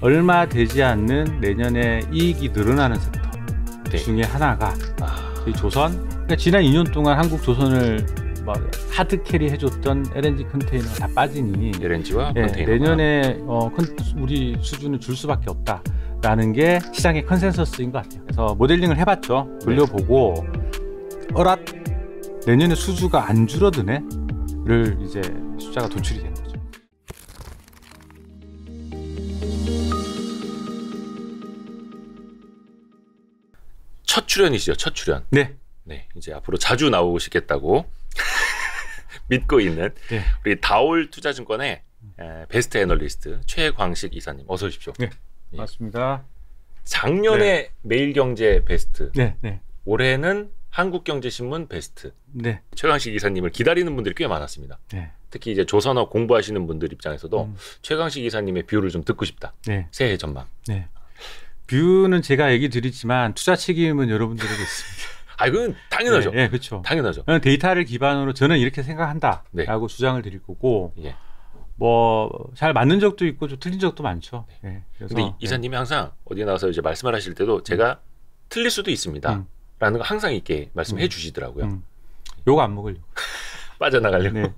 얼마 되지 않는 내년에 이익이 늘어나는 섹터 네. 중에 하나가 저희 아. 조선 그러니까 지난 2년 동안 한국 조선을 막 하드 캐리 해줬던 LNG 컨테이너가 다 빠지니 LNG와 네, 예, 컨테이너 내년에 어, 컨, 우리 수준을 줄 수밖에 없다. 라는 게 시장의 컨센서스인 것 같아요. 그래서 모델링을 해봤죠. 돌려보고 네. 어랏 내년에 수주가 안 줄어드네를 이제 숫자가 도출이 됩니다. 첫 출연이시죠? 첫 출연. 네. 네. 이제 앞으로 자주 나오시겠다고 믿고 있는 네. 우리 다올 투자증권의 베스트 애널리스트 최광식 이사님 어서 오십시오. 네. 예. 맞습니다. 작년에 네. 매일경제 베스트. 네, 네. 올해는 한국경제신문 베스트. 네. 최강식 이사님을 기다리는 분들이 꽤 많았습니다. 네. 특히 이제 조선어 공부하시는 분들 입장에서도 음. 최강식 이사님의 비유를 좀 듣고 싶다. 네. 새해 전망. 네. 뷰는 제가 얘기 드리지만 투자 책임은 여러분들에게 있습니다. 아, 이건 당연하죠. 예, 예, 그렇죠. 당연하죠. 어, 데이터를 기반으로 저는 이렇게 생각한다라고 네. 주장을 드릴 거고 예. 뭐잘 맞는 적도 있고 좀 틀린 적도 많죠. 네. 예, 근데 예. 이사님이 항상 어디 나와서 이제 말씀을 하실 때도 음. 제가 음. 틀릴 수도 있습니다라는 음. 거 항상 이게 말씀해 음. 주시더라고요. 요거 음. 안 먹으려고 빠져나가려고. 네.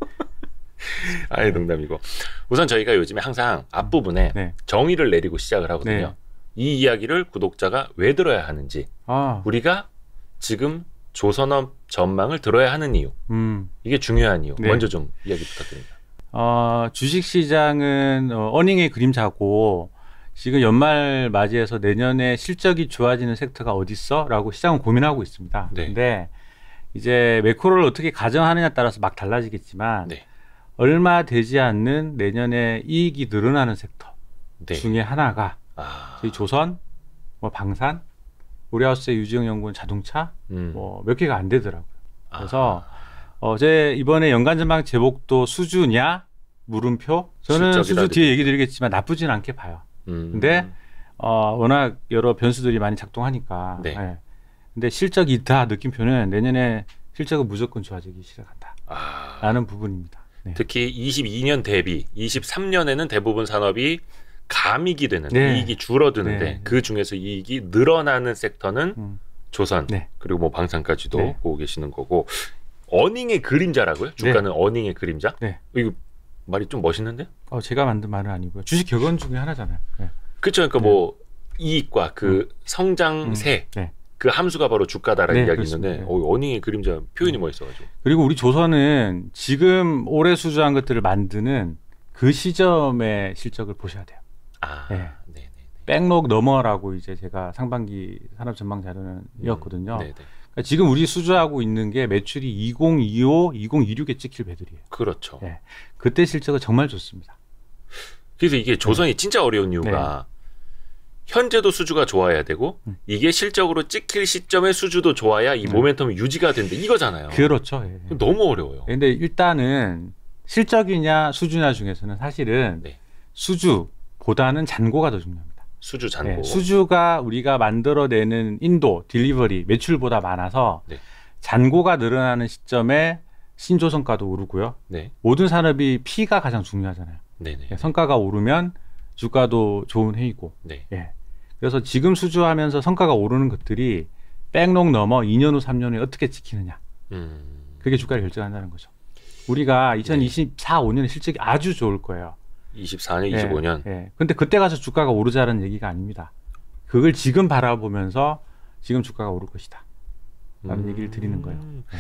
아예 농담이고 우선 저희가 요즘에 항상 앞부분에 음. 네. 정의를 내리고 시작을 하거든요. 네. 이 이야기를 구독자가 왜 들어야 하는지 아. 우리가 지금 조선업 전망을 들어야 하는 이유 음. 이게 중요한 이유 네. 먼저 좀 이야기 부탁드립니다. 어, 주식시장은 어, 닝의 그림자고 지금 연말 맞이해서 내년에 실적이 좋아지는 섹터가 어디 있어라고 시장은 고민하고 있습니다. 네. 근데 이제 매크로를 어떻게 가정하느냐 따라서 막 달라지겠지만 네. 얼마 되지 않는 내년에 이익이 늘어나는 섹터 네. 중에 하나가 아. 저희 조선, 뭐 방산, 우리하우스의 유지영 연구원 자동차 음. 뭐몇 개가 안 되더라고요. 아. 그래서 아... 어, 어제 이번에 연간전망 제목도 수주냐 물음표 저는 수주 뒤에 얘기 드리겠지만 나쁘진 않게 봐요. 음. 근데 어, 워낙 여러 변수들이 많이 작동하니까. 네. 네. 근데 실적 이다 느낌표는 내년에 실적은 무조건 좋아지기 시작한다. 아. 라는 부분입니다. 네. 특히 22년 대비 23년에는 대부분 산업이 감익이 되는 네. 이익이 줄어드는데 네. 그 중에서 이익이 늘어나는 섹터는 음. 조선 네. 그리고 뭐 방산까지도 네. 보고 계시는 거고 어닝의 그림자라고요? 네. 주가는 어닝의 그림자? 네. 이거 말이 좀 멋있는데? 어, 제가 만든 말은 아니고요. 주식 격언 중에 하나잖아요. 그렇죠. 그러니까 뭐 이익과 그 음. 성장세 음. 그 함수가 바로 주가다라는 네, 이야기 있는데 어, 어닝의 그림자 표현이 음. 멋있어가지고 그리고 우리 조선은 지금 올해 수주한 것들을 만드는 그 시점의 실적을 보셔야 돼요. 아, 예. 네, 네, 네. 백록 너머라고 이제 제가 상반기 산업 전망 자료는이었거든요. 음, 네, 그러니까 지금 우리 수주하고 있는 게 매출이 2025, 2026에 찍힐 배들이에요. 그렇죠. 네. 그때 실적은 정말 좋습니다. 그래서 이게 조선이 네. 진짜 어려운 이유가 현재도 수주가 좋아야 되고 음. 이게 실적으로 찍힐 시점에 수주도 좋아야 이 음. 모멘텀이 유지가 된다 이거잖아요. 그렇죠. 예. 너무 어려워요. 근데 일단은 실적이냐 수주냐 중에서는 사실은 수주 보다는 잔고가 더 중요합니다. 수주 네, 잔고. 네, 수주가 우리가 만들어내는 인도 딜리버리 매출보다 많아서 네. 잔고가 늘어나는 시점에 신조 성과도 오르고요. 네. 모든 산업이 P가 가장 중요하잖아요. 네네. 네. 예, 성과가 오르면 주가도 좋은 해이고. 네. 예. 그래서 지금 수주하면서 성과가 오르는 것들이 백록 넘어 2년 후 3년 후에 어떻게 지키느냐. 음. 그게 주가를 결정한다는 거죠. 우리가 2024, 네. 5년에 실적이 아주 좋을 거예요. 24년, 25년. 예, 예. 근데 그때 가서 주가가 오르자는 얘기가 아닙니다. 그걸 지금 바라보면서 지금 주가가 오를 것이다. 라는 음... 얘기를 드리는 거예요. 네. 예.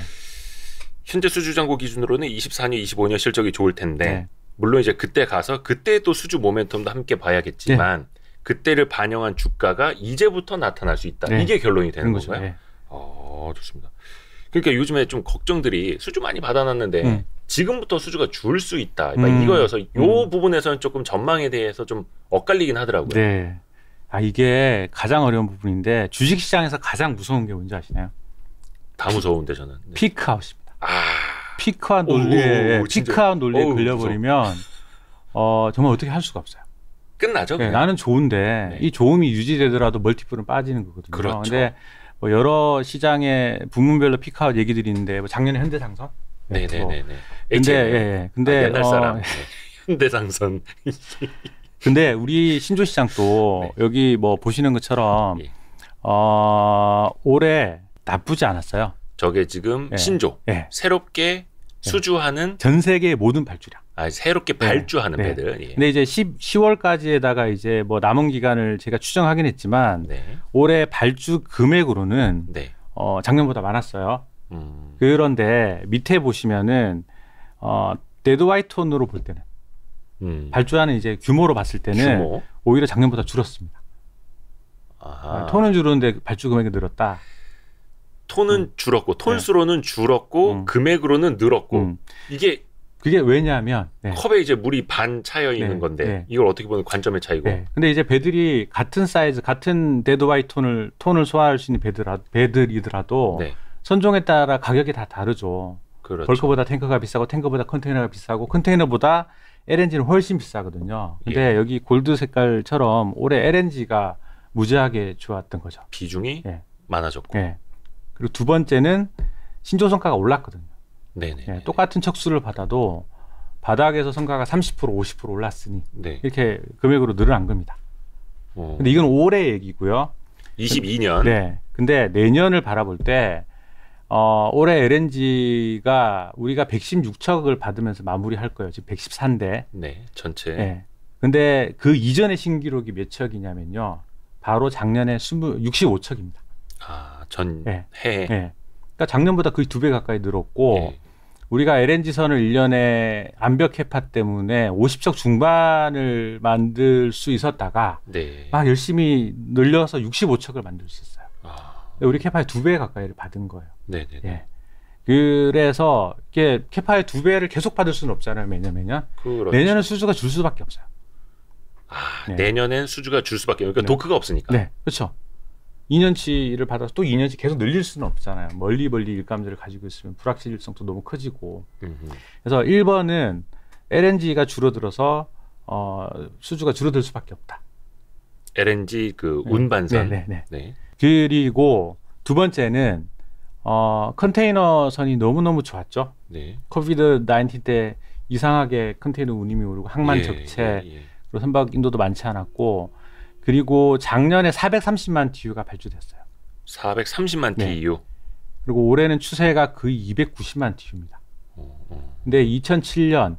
현재 수주잔고 기준으로는 24년, 25년 실적이 좋을 텐데 네. 물론 이제 그때 가서 그때 또 수주 모멘텀도 함께 봐야겠지만 네. 그때를 반영한 주가가 이제부터 나타날 수 있다. 네. 이게 결론이 되는 거죠. 건요 예. 어, 좋습니다. 그러니까 요즘에 좀 걱정들이 수주 많이 받아놨는데 음. 지금부터 수주가 줄 수 있다. 그러니까 음. 이거여서 이 음. 부분에서는 조금 전망에 대해서 좀 엇갈리긴 하더라고요. 네. 아, 이게 가장 어려운 부분인데 주식시장에서 가장 무서운 게 뭔지 아시나요? 다 무서운데 저는. 네. 피크아웃입니다. 아. 피크아웃 논리에, 예, 피크아웃 논리에 어 걸려버리면 어, 정말 어떻게 할 수가 없어요. 끝나죠. 네, 나는 좋은데 네. 이 좋음이 유지되더라도 멀티플은 빠지는 거거든요. 그렇죠. 근데 뭐 여러 시장의 부문별로 피크아웃 얘기들이 있는데 뭐 작년에 현대상선 네네네. 네, 네, 네. 근데 예, 예, 근데 아, 옛날 어, 사람 어, 현대상선. 근데 우리 신조시장 도 네. 여기 뭐 보시는 것처럼 예. 어, 올해 나쁘지 않았어요. 저게 지금 예. 신조 예. 새롭게 예. 수주하는 전 세계 모든 발주량. 아 새롭게 발주하는 네. 배들. 네. 근데 이제 10, 10월까지에다가 이제 뭐 남은 기간을 제가 추정하긴 했지만 네. 올해 발주 금액으로는 어, 작년보다 많았어요. 음. 그런데 밑에 보시면은 어 데드 와이톤으로 볼 때는 음. 발주하는 이제 규모로 봤을 때는 규모? 오히려 작년보다 줄었습니다. 아하. 톤은 줄었는데 발주 금액이 늘었다. 톤은 음. 줄었고 톤수로는 네. 줄었고 음. 금액으로는 늘었고 음. 이게 그게 왜냐하면 네. 컵에 이제 물이 반 차여 있는 네. 건데 네. 이걸 어떻게 보면 관점의 차이고. 네. 근데 이제 배들이 같은 사이즈 같은 데드 와이톤을 톤을 소화할 수 있는 배들 배들이더라도. 배 선종에 따라 가격이 다 다르죠. 그렇죠. 벌크보다 탱커가 비싸고 탱커보다 컨테이너가 비싸고 컨테이너보다 LNG는 훨씬 비싸거든요. 근데 예. 여기 골드 색깔처럼 올해 LNG가 무지하게 좋았던 거죠. 비중이 예. 많아졌고. 예. 그리고 두 번째는 신조 성과가 올랐거든요. 네네. 예, 똑같은 척수를 받아도 바닥에서 성과가 30% 50% 올랐으니 네. 이렇게 금액으로 늘어난 겁니다. 오. 근데 이건 올해 얘기고요. 22년. 네. 근데 내년을 바라볼 때 어, 올해 LNG가 우리가 116척을 받으면서 마무리할 거예요. 지금 114인데. 네, 전체. 네. 근데 그 이전의 신기록이 몇 척이냐면요. 바로 작년에 20, 65척입니다. 아, 전 네. 해. 네. 그러니까 작년보다 거의 두 배 가까이 늘었고 네. 우리가 LNG 선을 1년에 암벽 해파 때문에 50척 중반을 만들 수 있었다가 네. 막 열심히 늘려서 65척을 만들 수 있어요. 아. 우리 캐파의 두배 가까이를 받은 거예요. 네네. 예. 그래서 이게 캐파의 두 배를 계속 받을 수는 없잖아요. 왜냐면요 그렇죠. 내년은 수주가 줄 수밖에 없어요. 아, 네. 내년엔 수주가 줄 수밖에 없어요. 그러니까 네. 도크가 없으니까. 네, 그렇죠. 2년치를 받아서 또 2년치 계속 늘릴 수는 없잖아요. 멀리 멀리 일감들을 가지고 있으면 불확실성도 너무 커지고. 그래서 1번은 LNG가 줄어들어서 어, 수주가 줄어들 수밖에 없다. LNG 그 네. 운반사. 네, 네, 네. 네. 그리고 두 번째는 어, 컨테이너선이 너무너무 좋았죠. 네. 코비드 19때 이상하게 컨테이너 운임이 오르고 항만 예, 적체, 예, 예. 그리고 선박 인도도 많지 않았고 그리고 작년에 430만 TU가 발주됐어요. 430만 네. TU. 그리고 올해는 추세가 거의 290만 TU입니다. 어, 어. 근데 2007년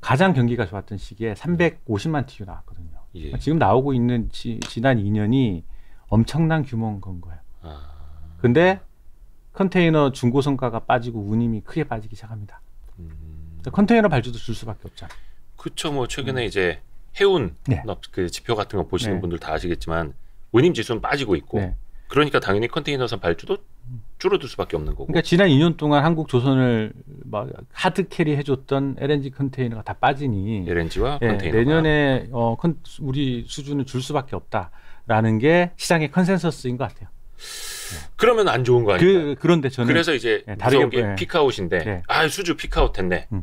가장 경기가 좋았던 시기에 350만 TU 나왔거든요. 예. 그러니까 지금 나오고 있는 지, 난 2년이 엄청난 규모인 건 거예요. 아. 근데 컨테이너 중고 성과가 빠지고 운임이 크게 빠지기 시작합니다. 음. 컨테이너 발주도 줄 수밖에 없잖아요. 그렇죠. 뭐 최근에 음. 이제 해운 네. 그 지표 같은 거 보시는 네. 분들 다 아시겠지만 운임 지수는 빠지고 있고 네. 그러니까 당연히 컨테이너선 발주도 음. 줄어들 수밖에 없는 거고. 그러니까 지난 2년 동안 한국 조선을 막 하드 캐리 해줬던 LNG 컨테이너가 다 빠지니 LNG와 네, 컨테이너 내년에 어, 컨, 우리 수준을 줄 수밖에 없다라는 게 시장의 컨센서스인 것 같아요. 그러면 안 좋은 거 아니에요? 그, 그런데 저는 그래서 이제 예, 다르게 게 예. 픽웃인데 예. 아 수주 피카웃 했네 음.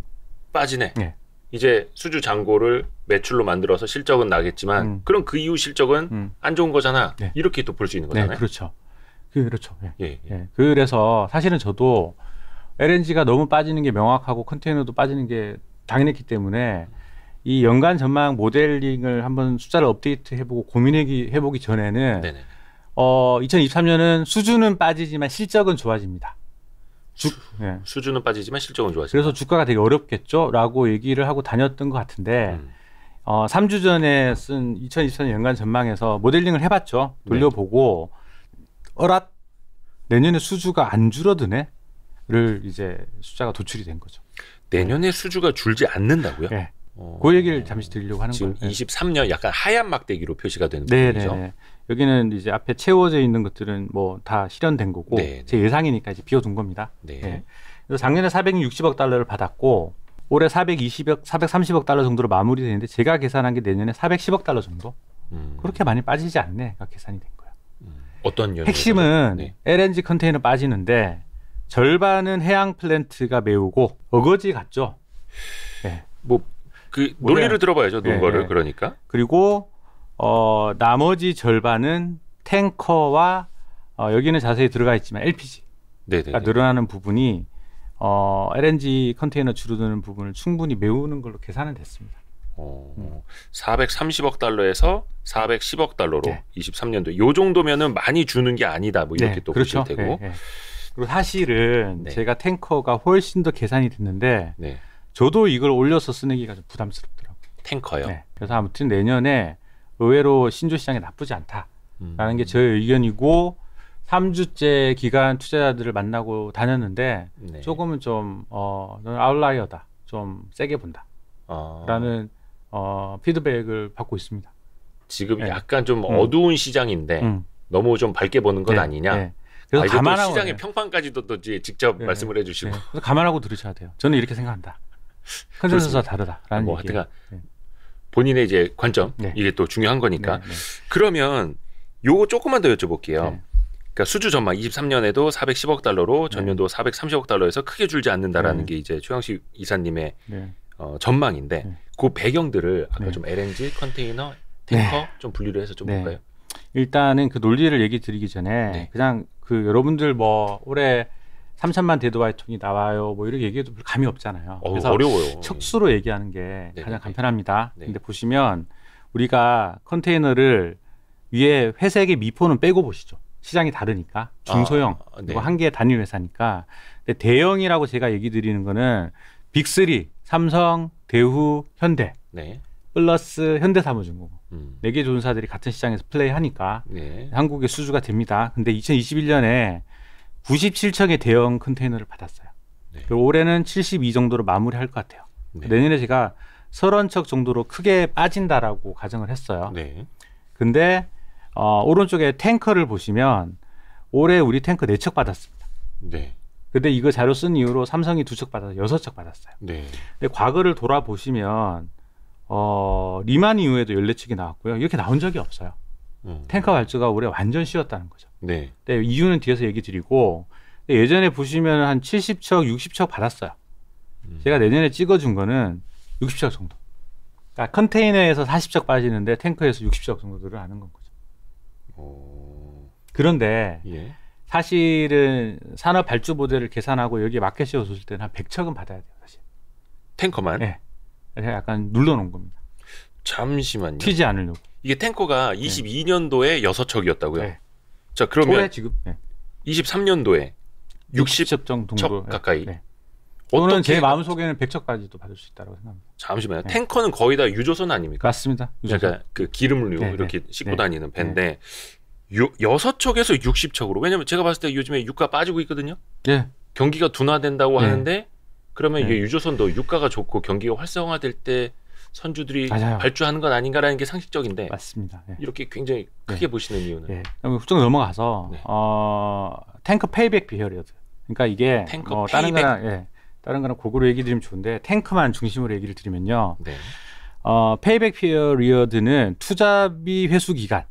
빠지네 예. 이제 수주 잔고를 매출로 만들어서 실적은 나겠지만 음. 그럼 그 이후 실적은 음. 안 좋은 거잖아 네. 이렇게 또 볼 수 있는 거잖아요. 네, 그렇죠. 그, 그렇죠. 예. 예. 예. 그래서 사실은 저도 LNG가 너무 빠지는 게 명확하고 컨테이너도 빠지는 게 당연했기 때문에 이 연간 전망 모델링을 한번 숫자를 업데이트 해보고 고민해보기 전에는 네네. 어, 2023년은 수준은 빠지지만 실적은 좋아집니다. 주, 예. 수준은 빠지지만 실적은 좋아집니다. 그래서 주가가 되게 어렵겠죠라고 얘기를 하고 다녔던 것 같은데 음. 어, 3주 전에 쓴 2024년 연간 전망에서 모델링을 해봤죠. 돌려보고 네. 어랏 내년에 수주가 안 줄어드네를 이제 숫자가 도출이 된 거죠. 내년에 네. 수주가 줄지 않는다고요? 네. 그 얘기를 잠시 드리려고 하는 지금 거예요. 지금 23년 약간 하얀 막대기로 표시가 되는 거죠. 네, 여기는 이제 앞에 채워져 있는 것들은 뭐 다 실현된 거고 네, 제 예상이니까 이제 비워둔 겁니다. 네. 예. 그래서 작년에 460억 달러를 받았고 올해 420억, 430억 달러 정도로 마무리되는데 제가 계산한 게 내년에 410억 달러 정도. 음. 그렇게 많이 빠지지 않네가 계산이 된 거야. 음. 어떤 핵심은 네. LNG 컨테이너 빠지는데 절반은 해양 플랜트가 메우고 어거지 같죠. 네. 예. 뭐그 논리를 들어봐야죠. 논거를 네. 그러니까. 그리고 어, 나머지 절반은 탱커와 어, 여기는 자세히 들어가 있지만 LPG가 네, 네, 그러니까 네. 늘어나는 부분이 어, LNG 컨테이너 줄어드는 부분을 충분히 메우는 걸로 계산은 됐습니다. 어, 음. 430억 달러에서 410억 달러로 네. 23년도 요 정도면은 많이 주는 게 아니다 뭐 이렇게 네, 또 그렇죠. 보실 테고 네, 네. 그리고 사실은 제가 탱커가 훨씬 더 계산이 됐는데 저도 이걸 올려서 쓰는 게가 좀 부담스럽더라고요. 탱커요. 그래서 아무튼 내년에 의외로 신주 시장이 나쁘지 않다라는 음. 게 저의 의견이고 3주째 기간 투자자들을 만나고 다녔는데 네. 조금은 좀 어, 아웃라이어다. 좀 세게 본다. 아. 라는 어, 피드백을 받고 있습니다. 지금 네. 약간 좀 음. 어두운 시장인데 음. 너무 좀 밝게 보는 건 네. 아니냐. 네. 그래서 아, 감안하고 시장의 평판까지도 또 직접 네. 말씀을 해주시고 네. 그래서 감안하고 들으셔야 돼요. 저는 이렇게 생각한다. 컨센서스와 다르다라는 뭐 얘기. 하여튼간 본인의 이제 관점 네. 이게 또 중요한 거니까 네, 네. 그러면 요거 조금만 더 여쭤볼게요. 네. 그러니까 수주 전망 23년에도 410억 달러로 네. 전년도 430억 달러에서 크게 줄지 않는다라는 네. 게 이제 최영식 이사님의 어, 전망인데 그 배경들을 아까 좀 LNG 컨테이너 탱커 좀 분류를 해서 좀 볼까요? 일단은 그 논리를 얘기 드리기 전에 그냥 그 여러분들 뭐 올해 삼천만 대도와이통이 나와요. 뭐 이렇게 얘기해도 감이 없잖아요. 어, 그래서 어려워요. 척수로 얘기하는 게네 가장 네, 네. 간편합니다. 네. 근데 보시면 우리가 컨테이너를 위에 회색의 미포는 빼고 보시죠. 시장이 다르니까 중소형 아, 네. 한 개의 단위 회사니까 근데 대형이라고 제가 얘기 드리는 거는 빅3 삼성, 대후, 현대 네. 플러스 현대사무중공업 음. 4개 조사들이 같은 시장에서 플레이하니까 네. 한국의 수주가 됩니다. 근데 2021년에 97척의 대형 컨테이너를 받았어요. 네. 올해는 72 정도로 마무리할 것 같아요. 네. 내년에 제가 30척 정도로 크게 빠진다라고 가정을 했어요. 네. 근데 어, 오른쪽에 탱커를 보시면 올해 우리 탱커 4척 받았습니다. 네. 근데 이거 자료 쓴 이후로 삼성이 2척 받아서 6척 받았어요. 네. 근데 과거를 돌아보시면 어, 리만 이후에도 14척이 나왔고요. 이렇게 나온 적이 없어요. 음. 탱커 발주가 올해 완전 쉬었다는 거죠. 네. 네. 이유는 뒤에서 얘기 드리고 예전에 보시면 한 70척, 60척 받았어요. 음. 제가 내년에 찍어준 거는 60척 정도. 그러니까 컨테이너에서 40척 빠지는데 탱커에서 60척 정도를 하는 건 거죠. 오... 그런데 예. 사실은 산업 발주 모델을 계산하고 여기 마켓 이없줬을 때는 한 100척은 받아야 돼요, 사실. 탱커만? 네. 약간 눌러놓은 겁니다. 잠시만요. 튀지 않으려고. 이게 탱커가 22년도에 여섯 척이었다고요. 네. 자 그러면 지금 네. 23년도에 60척 정도 가까이. 네. 또는 제 마음 속에는 100척까지도 받을 수 있다고 생각합니다. 잠시만요. 네. 탱커는 거의 다 유조선 아닙니까? 맞습니다. 그러니까 그 기름을 네, 이렇게 네, 싣고 네. 다니는 배인데 네. 요, 6척에서 60척으로. 왜냐면 제가 봤을 때 요즘에 유가 빠지고 있거든요. 네. 경기가 둔화된다고 하는데 그러면 이게 유조선도 유가가 좋고 경기가 활성화될 때 선주들이 맞아요. 발주하는 건 아닌가라는 게 상식적인데 맞습니다. 예. 이렇게 굉장히 크게 예. 보시는 이유는 그 예. 후쩍 넘어가서 네. 어, 탱크 페이백 비어리어드 그러니까 이게 탱크 어, 다른 거랑 예, 다른 거랑 고구로 얘기 드리면 좋은데 탱크만 중심으로 얘기를 드리면요. 네. 어, 페이백 피어리어드는 투자비 회수 기간,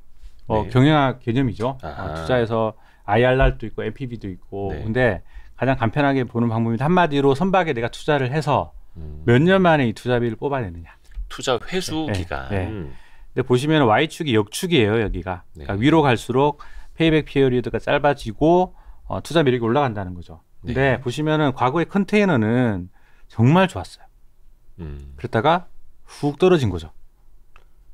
어, 네. 경영학 개념이죠. 어, 투자에서 IRR도 있고 MPB도 있고. 네. 근데 가장 간편하게 보는 방법이 한마디로 선박에 내가 투자를 해서 음. 몇년 만에 이 투자비를 뽑아내느냐. 투자 회수 네, 네 기간. 네. 음. 근데 보시면 Y축이 역축이에요 여기가. 그러니까 네. 위로 갈수록 페이백 피어리드가 짧아지고 어, 투자 매력이 올라간다는 거죠. 근데 네. 보시면은 과거의 컨테이너는 정말 좋았어요. 음. 그랬다가 훅 떨어진 거죠.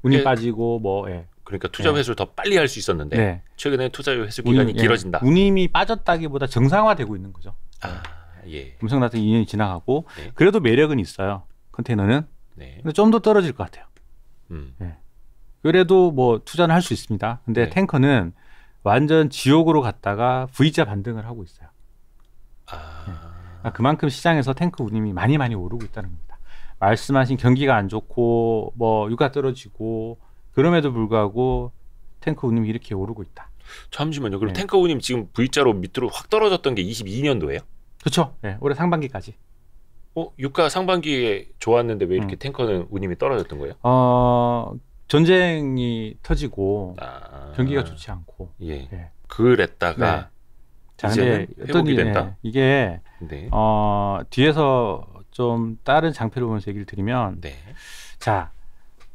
운이 예, 빠지고 뭐 예. 그러니까 투자 회수를 예. 더 빨리 할 수 있었는데 네. 최근에 투자 회수 기간이 운, 예, 길어진다. 예. 운임이 빠졌다기보다 정상화되고 있는 거죠. 아, 예. 엄청나게 2년이 지나가고 그래도 매력은 있어요. 컨테이너는 네. 근데 좀 더 떨어질 것 같아요. 음. 네. 그래도 뭐 투자는 할 수 있습니다. 근데 네. 탱커는 완전 지옥으로 갔다가 V자 반등을 하고 있어요. 아... 네. 그만큼 시장에서 탱커 운임이 많이 많이 오르고 있다는 겁니다. 말씀하신 경기가 안 좋고 뭐 유가 떨어지고 그럼에도 불구하고 탱커 운임이 이렇게 오르고 있다. 잠시만요. 그럼 네. 탱커 운임 지금 V자로 밑으로 확 떨어졌던 게 22년도예요? 그렇죠. 네, 올해 상반기까지. 어, 유가 상반기에 좋았는데 왜 이렇게 음. 탱커는 운임이 떨어졌던 거예요? 어, 전쟁이 터지고 아, 경기가 좋지 않고 예. 예. 그랬다가 네. 이제 어떤 일이 된다. 네. 이게 네. 어, 뒤에서 좀 다른 장표를 보면서 얘기를 드리면 네. 자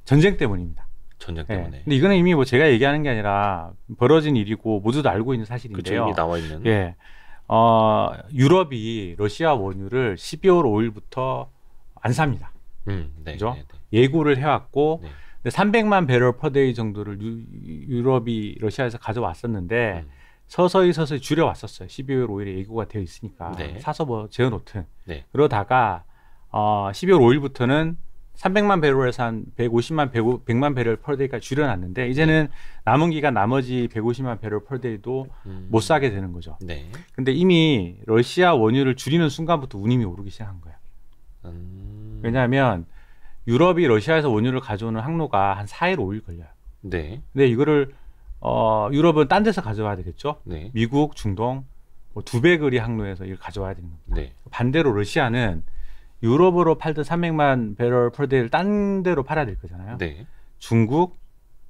전쟁 때문입니다. 전쟁 예. 때문에. 네. 근데 이거는 이미 뭐 제가 얘기하는 게 아니라 벌어진 일이고 모두 알고 있는 사실인데요. 그 나와 있는. 예. 어, 유럽이 러시아 원유를 12월 5일부터 안 삽니다. 음, 네, 그죠? 네, 네. 예고를 해왔고 네. 근데 300만 배럴 퍼데이 정도를 유, 럽이 러시아에서 가져왔었는데 음. 서서히 서서히 줄여왔었어요. 12월 5일에 예고가 되어 있으니까 네. 사서 뭐 재워놓든 네. 그러다가 어, 12월 5일부터는 300만 배럴에서한 150만 100, 100만 배럴 펄데이까지 줄여놨는데 이제는 남은 기간 나머지 150만 배럴 펄데이도 음. 못 사게 되는 거죠. 네. 근데 이미 러시아 원유를 줄이는 순간부터 운임이 오르기 시작한 거야. 음. 왜냐하면 유럽이 러시아에서 원유를 가져오는 항로가 한 4일 5일 걸려요. 네. 근데 이거를 어 유럽은 딴 데서 가져와야 되겠죠. 네. 미국, 중동 뭐 두배 거리 항로에서 이걸 가져와야 되는 겁니다. 네. 반대로 러시아는 음. 유럽으로 팔던 300만 배럴 프로데이를 딴 데로 팔아야 될 거잖아요. 네. 중국,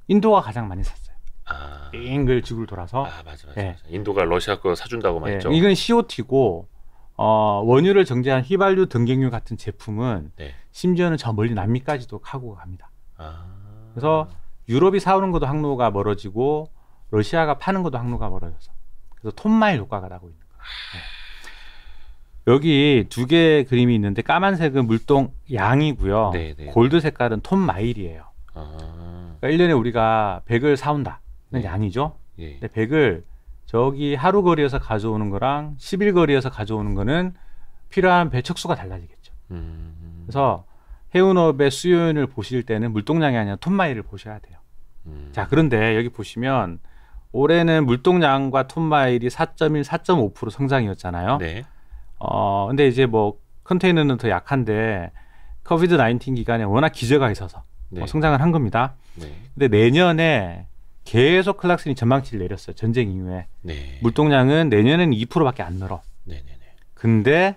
인도가 가장 많이 샀어요. 아. 빙글 지구를 돌아서. 아, 맞아, 맞아. 네. 맞아. 인도가 러시아 거 사준다고 말했죠. 예. 네. 이건 COT고, 어, 원유를 정제한 휘발유 등경유 같은 제품은 네. 심지어는 저 멀리 남미까지도 카고 갑니다. 아. 그래서 유럽이 사오는 것도 항로가 멀어지고, 러시아가 파는 것도 항로가 멀어져서. 그래서 톤마일 효과가 나고 있는 거예요. 네. 여기 두 개의 그림이 있는데 까만색은 물동 양이고요. 네네. 네, 네. 골드 색깔은 톰 마일이에요. 아. 그러니까 1년에 우리가 100을 사온다. 는 네. 양이죠. 예. 근데 100을 저기 하루 거리에서 가져오는 거랑 10일 거리에서 가져오는 거는 필요한 배척수가 달라지겠죠. 음. 그래서 해운업의 수요인을 보실 때는 물동량이 아니라 톤마일을 보셔야 돼요. 음. 자, 그런데 여기 보시면 올해는 물동량과 톤마일이 4.1, 4.5% 성장이었잖아요. 네. 어, 근데 이제 뭐 컨테이너는 더 약한데 코비드 나인틴 기간에 워낙 기저가 있어서 뭐 네. 어, 성장을 한 겁니다. 네. 근데 내년에 계속 클락슨이 전망치를 내렸어요. 전쟁 이후에 네. 물동량은 내년에는 2%밖에 안 늘어. 네네네. 네, 네. 근데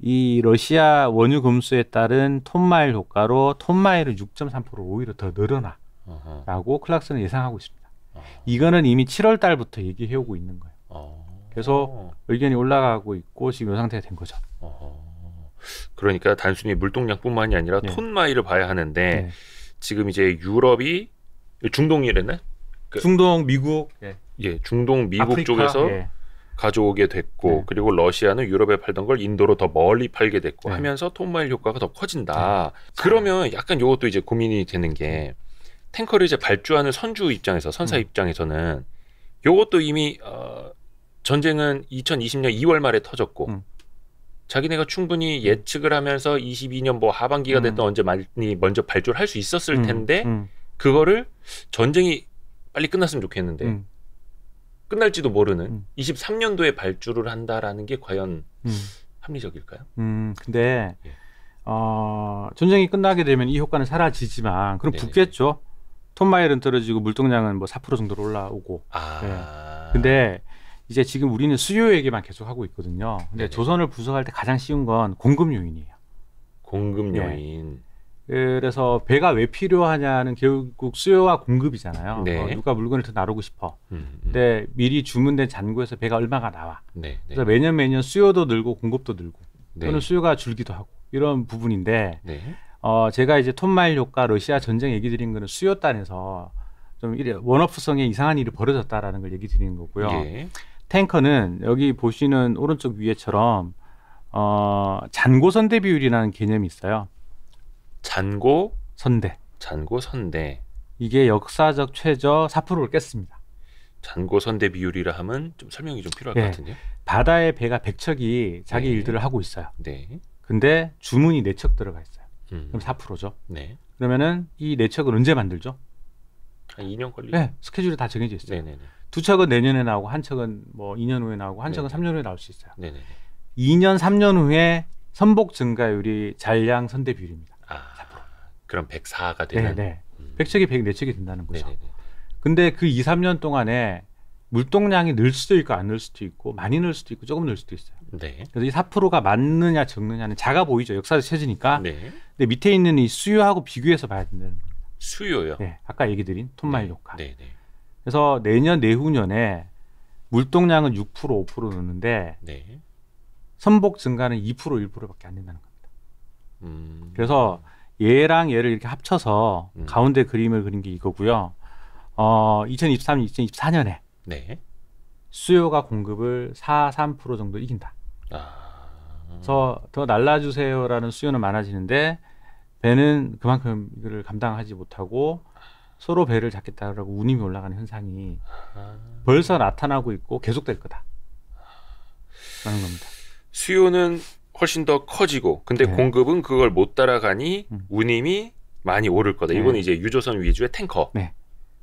이 러시아 원유 금수에 따른 톤마일 효과로 톤마일은 6.3% 오히려 더 늘어나라고 클락슨은 예상하고 있습니다. 어허. 이거는 이미 7월 달부터 얘기해오고 있는 거예요. 계속 어. 의견이 올라가고 있고 지금 이 상태가 된 거죠. 어. 그러니까 단순히 물동량뿐만이 아니라 네. 톤마일을 봐야 하는데 네. 지금 이제 유럽이 중동이랬나? 그, 중동 미국 예. 예 중동 미국 아프리카, 쪽에서 예. 가져오게 됐고 네. 그리고 러시아는 유럽에 팔던 걸 인도로 더 멀리 팔게 됐고 네. 하면서 톤마일 효과가 더 커진다. 네. 그러면 약간 이것도 이제 고민이 되는 게 탱커를 이제 발주하는 선주 입장에서 선사 음. 입장에서는 이것도 이미 어, 전쟁은 2020년 2월 말에 터졌고 음. 자기네가 충분히 예측을 하면서 22년 뭐 하반기가 음. 됐던 언제 많이 먼저 발주를 할 수 있었을 음. 텐데 음. 그거를 전쟁이 빨리 끝났으면 좋겠는데 끝날지도 모르는 음. 23년도에 발주를 한다라는 게 과연 합리적일까요? 음, 근데 예. 어, 전쟁이 끝나게 되면 이 효과는 사라지지만 그럼 네네. 붙겠죠. 톤마일은 떨어지고 물동량은 뭐 4% 정도로 올라오고. 아. 네. 근데 이제 지금 우리는 수요 얘기만 계속 하고 있거든요. 근데 네네. 조선을 부석할때 가장 쉬운 건 공급 요인이에요. 공급 예. 요인. 네. 그래서 배가 왜 필요하냐는 결국 수요와 공급이잖아요. 네. 어, 누가 물건을 더 나르고 싶어. 음, 음. 근데 미리 주문된 잔고에서 배가 얼마가 나와. 네, 네. 그래서 매년 매년 수요도 늘고 공급도 늘고 네. 또는 수요가 줄기도 하고 이런 부분인데 네. 어, 제가 이제 톤마일 효과 러시아 전쟁 얘기 드린 거는 수요 단에서 좀 이래 원어프성에 이상한 일이 벌어졌다라는 걸 얘기 드리는 거고요. 예. 탱커는 여기 보시는 오른쪽 위에처럼 어, 잔고 선대 비율이라는 개념이 있어요. 잔고 선대. 잔고 선대. 이게 역사적 최저 4%를 깼습니다. 잔고 선대 비율이라 함은 좀 설명이 좀 필요할 네. 것 같은데요. 바다의 배가 100척이 자기 네. 일들을 하고 있어요. 네. 근데 주문이 4척 들어가 있어요. 음. 그럼 4%죠. 네. 그러면은 이 4척을 언제 만들죠? 한 2년 걸리죠. 네. 스케줄이 다 정해져 있어요. 네네네. 네, 두 척은 내년에 나오고 한 척은 뭐 2년 후에 나오고 한 척은 네 3년 후에 나올 수 있어요. 네네. 2년 3년 후에 선복 증가율이 잔량 선대 비율입니다. 아, 그럼 104가 되는. 네네. 100척이 음. 104척이 된다는 거죠. 네네 근데 그 2, 3년 동안에 물동량이 늘 수도 있고 안 늘 수도 있고 많이 늘 수도 있고 조금 늘 수도 있어요. 네. 그래서 이 4%가 맞느냐 적느냐는 작아 보이죠. 역사적 체제니까. 네. 근데 밑에 있는 이 수요하고 비교해서 봐야 된다는 겁니다. 수요요? 네. 아까 얘기 드린 톤마일 네. 효과. 네. 네. 그래서 내년 내후년에 물동량은 6% 5% 넣는데 네. 선복 증가는 2% 1%밖에 안 된다는 겁니다. 음. 그래서 얘랑 얘를 이렇게 합쳐서 음. 가운데 그림을 그린 게 이거고요. 어, 2023, 2024년에 네. 수요가 공급을 4, 3% 정도 이긴다. 아. 그래서 더 날라주세요라는 수요는 많아지는데 배는 그만큼 이거를 감당하지 못하고 서로 배를 잡겠다라고 운임이 올라가는 현상이 아. 벌써 나타나고 있고 계속될 거다. 라는 겁니다. 수요는 훨씬 더 커지고 근데 네. 공급은 그걸 못 따라가니 음. 운임이 많이 오를 거다. 네. 이건 이제 유조선 위주의 탱커 네.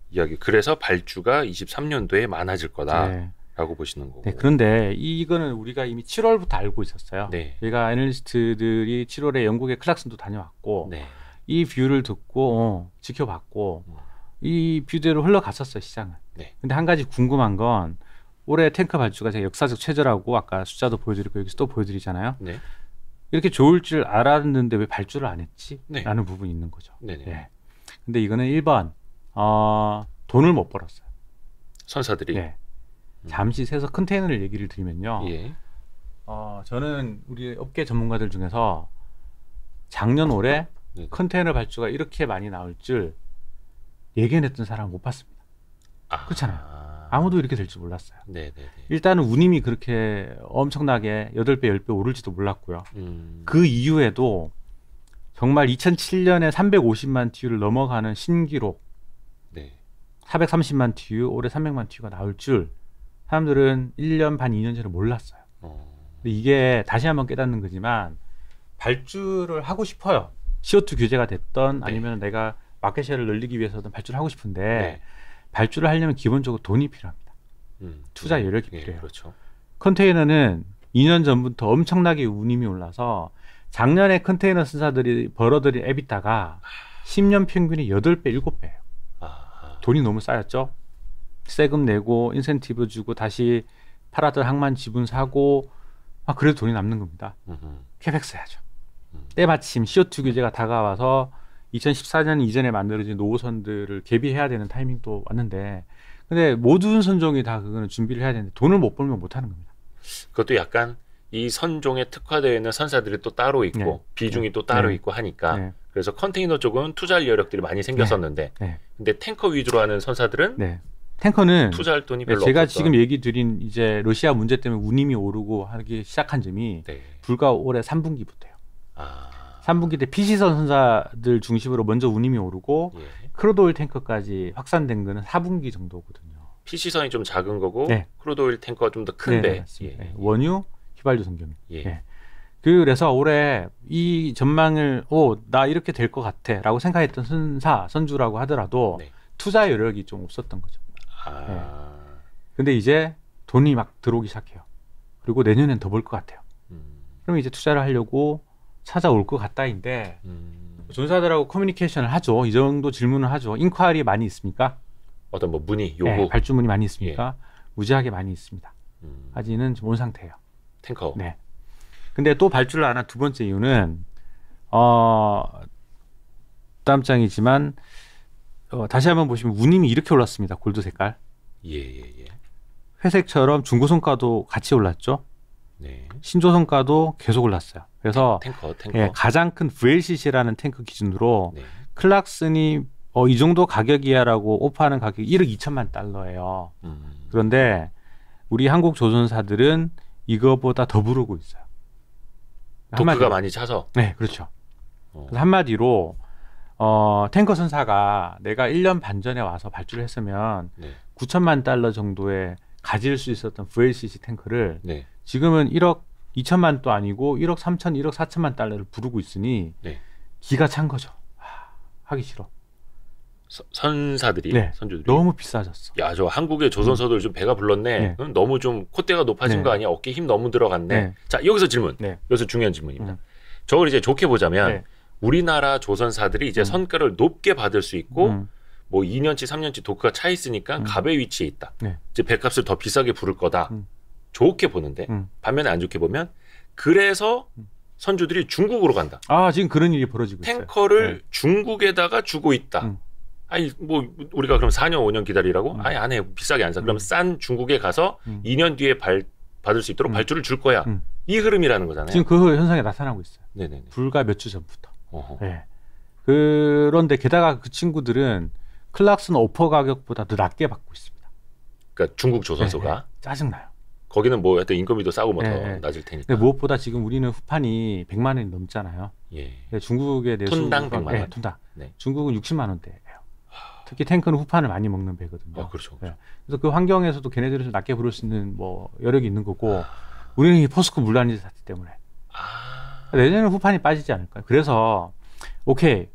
이야기. 그래서 발주가 23년도에 많아질 거다라고 네. 보시는 거고. 네, 그런데 이거는 우리가 이미 7월부터 알고 있었어요. 저희가 네. 애널리스트들이 7월에 영국의 클락슨도 다녀왔고 이 뷰를 듣고 어, 지켜봤고 음. 이 뷰대로 흘러갔었어요 시장은. 네. 근데 한 가지 궁금한 건 올해 탱크 발주가 제가 역사적 최저라고 아까 숫자도 보여드리고 여기서 또 보여드리잖아요. 네. 이렇게 좋을 줄 알았는데 왜 발주를 안 했지? 네. 라는 부분이 있는 거죠. 네네. 네. 예. 근데 이거는 1번 어, 돈을 못 벌었어요. 선사들이. 네. 예. 음. 잠시 세서 컨테이너를 얘기를 드리면요. 예. 어, 저는 우리 업계 전문가들 중에서 작년 올해 네, 컨테이너 발주가 이렇게 많이 나올 줄 예견했던 사람 못 봤습니다. 아. 그렇잖아요. 아무도 이렇게 될지 몰랐어요. 네네네. 네, 네. 일단은 운임이 그렇게 엄청나게 8배, 10배 오를지도 몰랐고요. 음. 그 이후에도 정말 2007년에 350만 TU를 넘어가는 신기록, 네. 430만 TU, 올해 300만 TU가 나올 줄 사람들은 1년 반, 2년 전에 몰랐어요. 어. 근데 이게 다시 한번 깨닫는 거지만 발주를 하고 싶어요. CO2 규제가 됐던 네. 아니면 내가 마켓쉐를 늘리기 위해서든 발주를 하고 싶은데 네. 발주를 하려면 기본적으로 돈이 필요합니다. 음, 투자 음. 여력이 네, 필요해요. 그렇죠. 컨테이너는 2년 전부터 엄청나게 운임이 올라서 작년에 컨테이너 수사들이 벌어들인 에비다가 10년 평균이 8배, 7배예요. 아. 돈이 너무 쌓였죠. 세금 내고 인센티브 주고 다시 팔아들 항만 지분 사고 아 그래도 돈이 남는 겁니다. 음흠. 캐펙스 해야죠. 음. 때마침 CO2 규제가 다가와서 2014년 이전에 만들어진 노후선들을 개비해야 되는 타이밍도 왔는데 근데 모든 선종이 다 그거는 준비를 해야 되는데 돈을 못 벌면 못 하는 겁니다. 그것도 약간 이 선종에 특화되어 있는 선사들이 또 따로 있고 네. 비중이 또 따로 네. 있고 하니까 네. 그래서 컨테이너 쪽은 투자할 여력들이 많이 생겼었는데 네. 네. 근데 탱커 위주로 하는 선사들은 네. 탱커는 투자할 돈이 별로 제가 없었던. 지금 얘기 드린 이제 러시아 문제 때문에 운임이 오르고 하기 시작한 점이 불과 올해 3분기부터요. 아. 3분기 때 피시선 선사들 중심으로 먼저 운임이 오르고 예. 크로도일 탱커까지 확산된 거는 4분기 정도거든요. 피시선이 좀 작은 거고 네. 크로도일 탱커가 좀 더 큰데 네, 예. 예. 원유, 휘발유 성격 예. 예. 그래서 올해 이 전망을 오 나 이렇게 될 것 같아라고 생각했던 선사 선주라고 하더라도 네. 투자 여력이 좀 없었던 거죠. 아... 예. 근데 이제 돈이 막 들어오기 시작해요. 그리고 내년엔 더 벌 것 같아요. 음... 그면 이제 투자를 하려고 찾아올 것 같다인데 음. 전사들하고 커뮤니케이션을 하죠. 이 정도 질문을 하죠. 인콰이리 많이 있습니까? 어떤 뭐 문의, 네, 요구, 네, 발주문이 많이 있습니까? 예. 무지하게 많이 있습니다. 음. 아직은 지온 상태예요. 탱커. 네. 근데 또 발주를 안 한 두 번째 이유는 어 땀장이지만 어, 다시 한번 보시면 운임이 이렇게 올랐습니다. 골드 색깔. 예, 예, 예. 회색처럼 중고 성과도 같이 올랐죠. 신조선가도 계속 올랐어요. 그래서 네, 탱커, 탱커. 예, 가장 큰 VLCC라는 탱크 기준으로 네. 클락슨이 어, 이 정도 가격이야라고 오퍼하는 가격이 1억 2천만 달러예요. 음. 그런데 우리 한국 조선사들은 이거보다 더 부르고 있어요. 한마디로. 많이 차서. 네, 그렇죠. 어. 한마디로 어, 탱커 선사가 내가 1년 반 전에 와서 발주를 했으면 네. 9천만 달러 정도의 가질 수 있었던 VLCC 탱크를 네. 지금은 1억 2천만 도 아니고 1억 3천, 1억 4천만 달러를 부르고 있으니 네. 기가 찬 거죠. 하, 하기 싫어. 서, 선사들이 네. 선주들이 너무 비싸졌어. 야저 한국의 조선소들 음. 좀 배가 불렀네. 네. 너무 좀 콧대가 높아진 네. 거 아니야? 어깨 힘 너무 들어갔네. 네. 자 여기서 질문. 네. 여기서 중요한 질문입니다. 음. 저걸 이제 좋게 보자면 우리나라 조선사들이 이제 음. 선가를 높게 받을 수 있고 음. 뭐 2년치, 3년치 도크가 차 있으니까 음. 갑의 위치에 있다. 네. 이제 배값을더 비싸게 부를 거다. 음. 좋게 보는데 음. 반면에 안 좋게 보면 그래서 음. 선주들이 중국으로 간다. 아 지금 그런 일이 벌어지고 탱커를 있어요. 네. 중국에다가 주고 있다. 음. 아니 뭐 우리가 그럼 4년 5년 기다리라고? 아니 안 해. 비싸게 안 사. 그럼 싼 중국에 가서 2년 뒤에 발, 받을 수 있도록 발주를 줄 거야. 이 흐름이라는 거잖아요. 지금 그 현상이 나타나고 있어요. 네네 불과 몇 주 전부터. 어허. 네. 그런데 게다가 그 친구들은 클락슨 오퍼 가격보다도 낮게 받고 있습니다. 그러니까 중국 조선소가 네, 네. 짜증나요. 거기는 뭐 하여튼 인건비도 싸고 뭐더 네, 네, 낮을 테니까. 무엇보다 지금 우리는 후판이 100만 원이 넘잖아요. 예. 중국에 대해서 톤당 100만 원. 톤당. 네. 중국은 60만 원대예요. 특히 탱크는 후판을 많이 먹는 배거든요. 아, 그렇죠. 그렇죠. 그래서 그 환경에서도 걔네들에서 낮게 부를 수 있는 뭐 여력이 있는 거고 아... 우리는 이 포스코 물란지 사태 때문에 아... 내년에 후판이 빠지지 않을까요? 그래서 오케이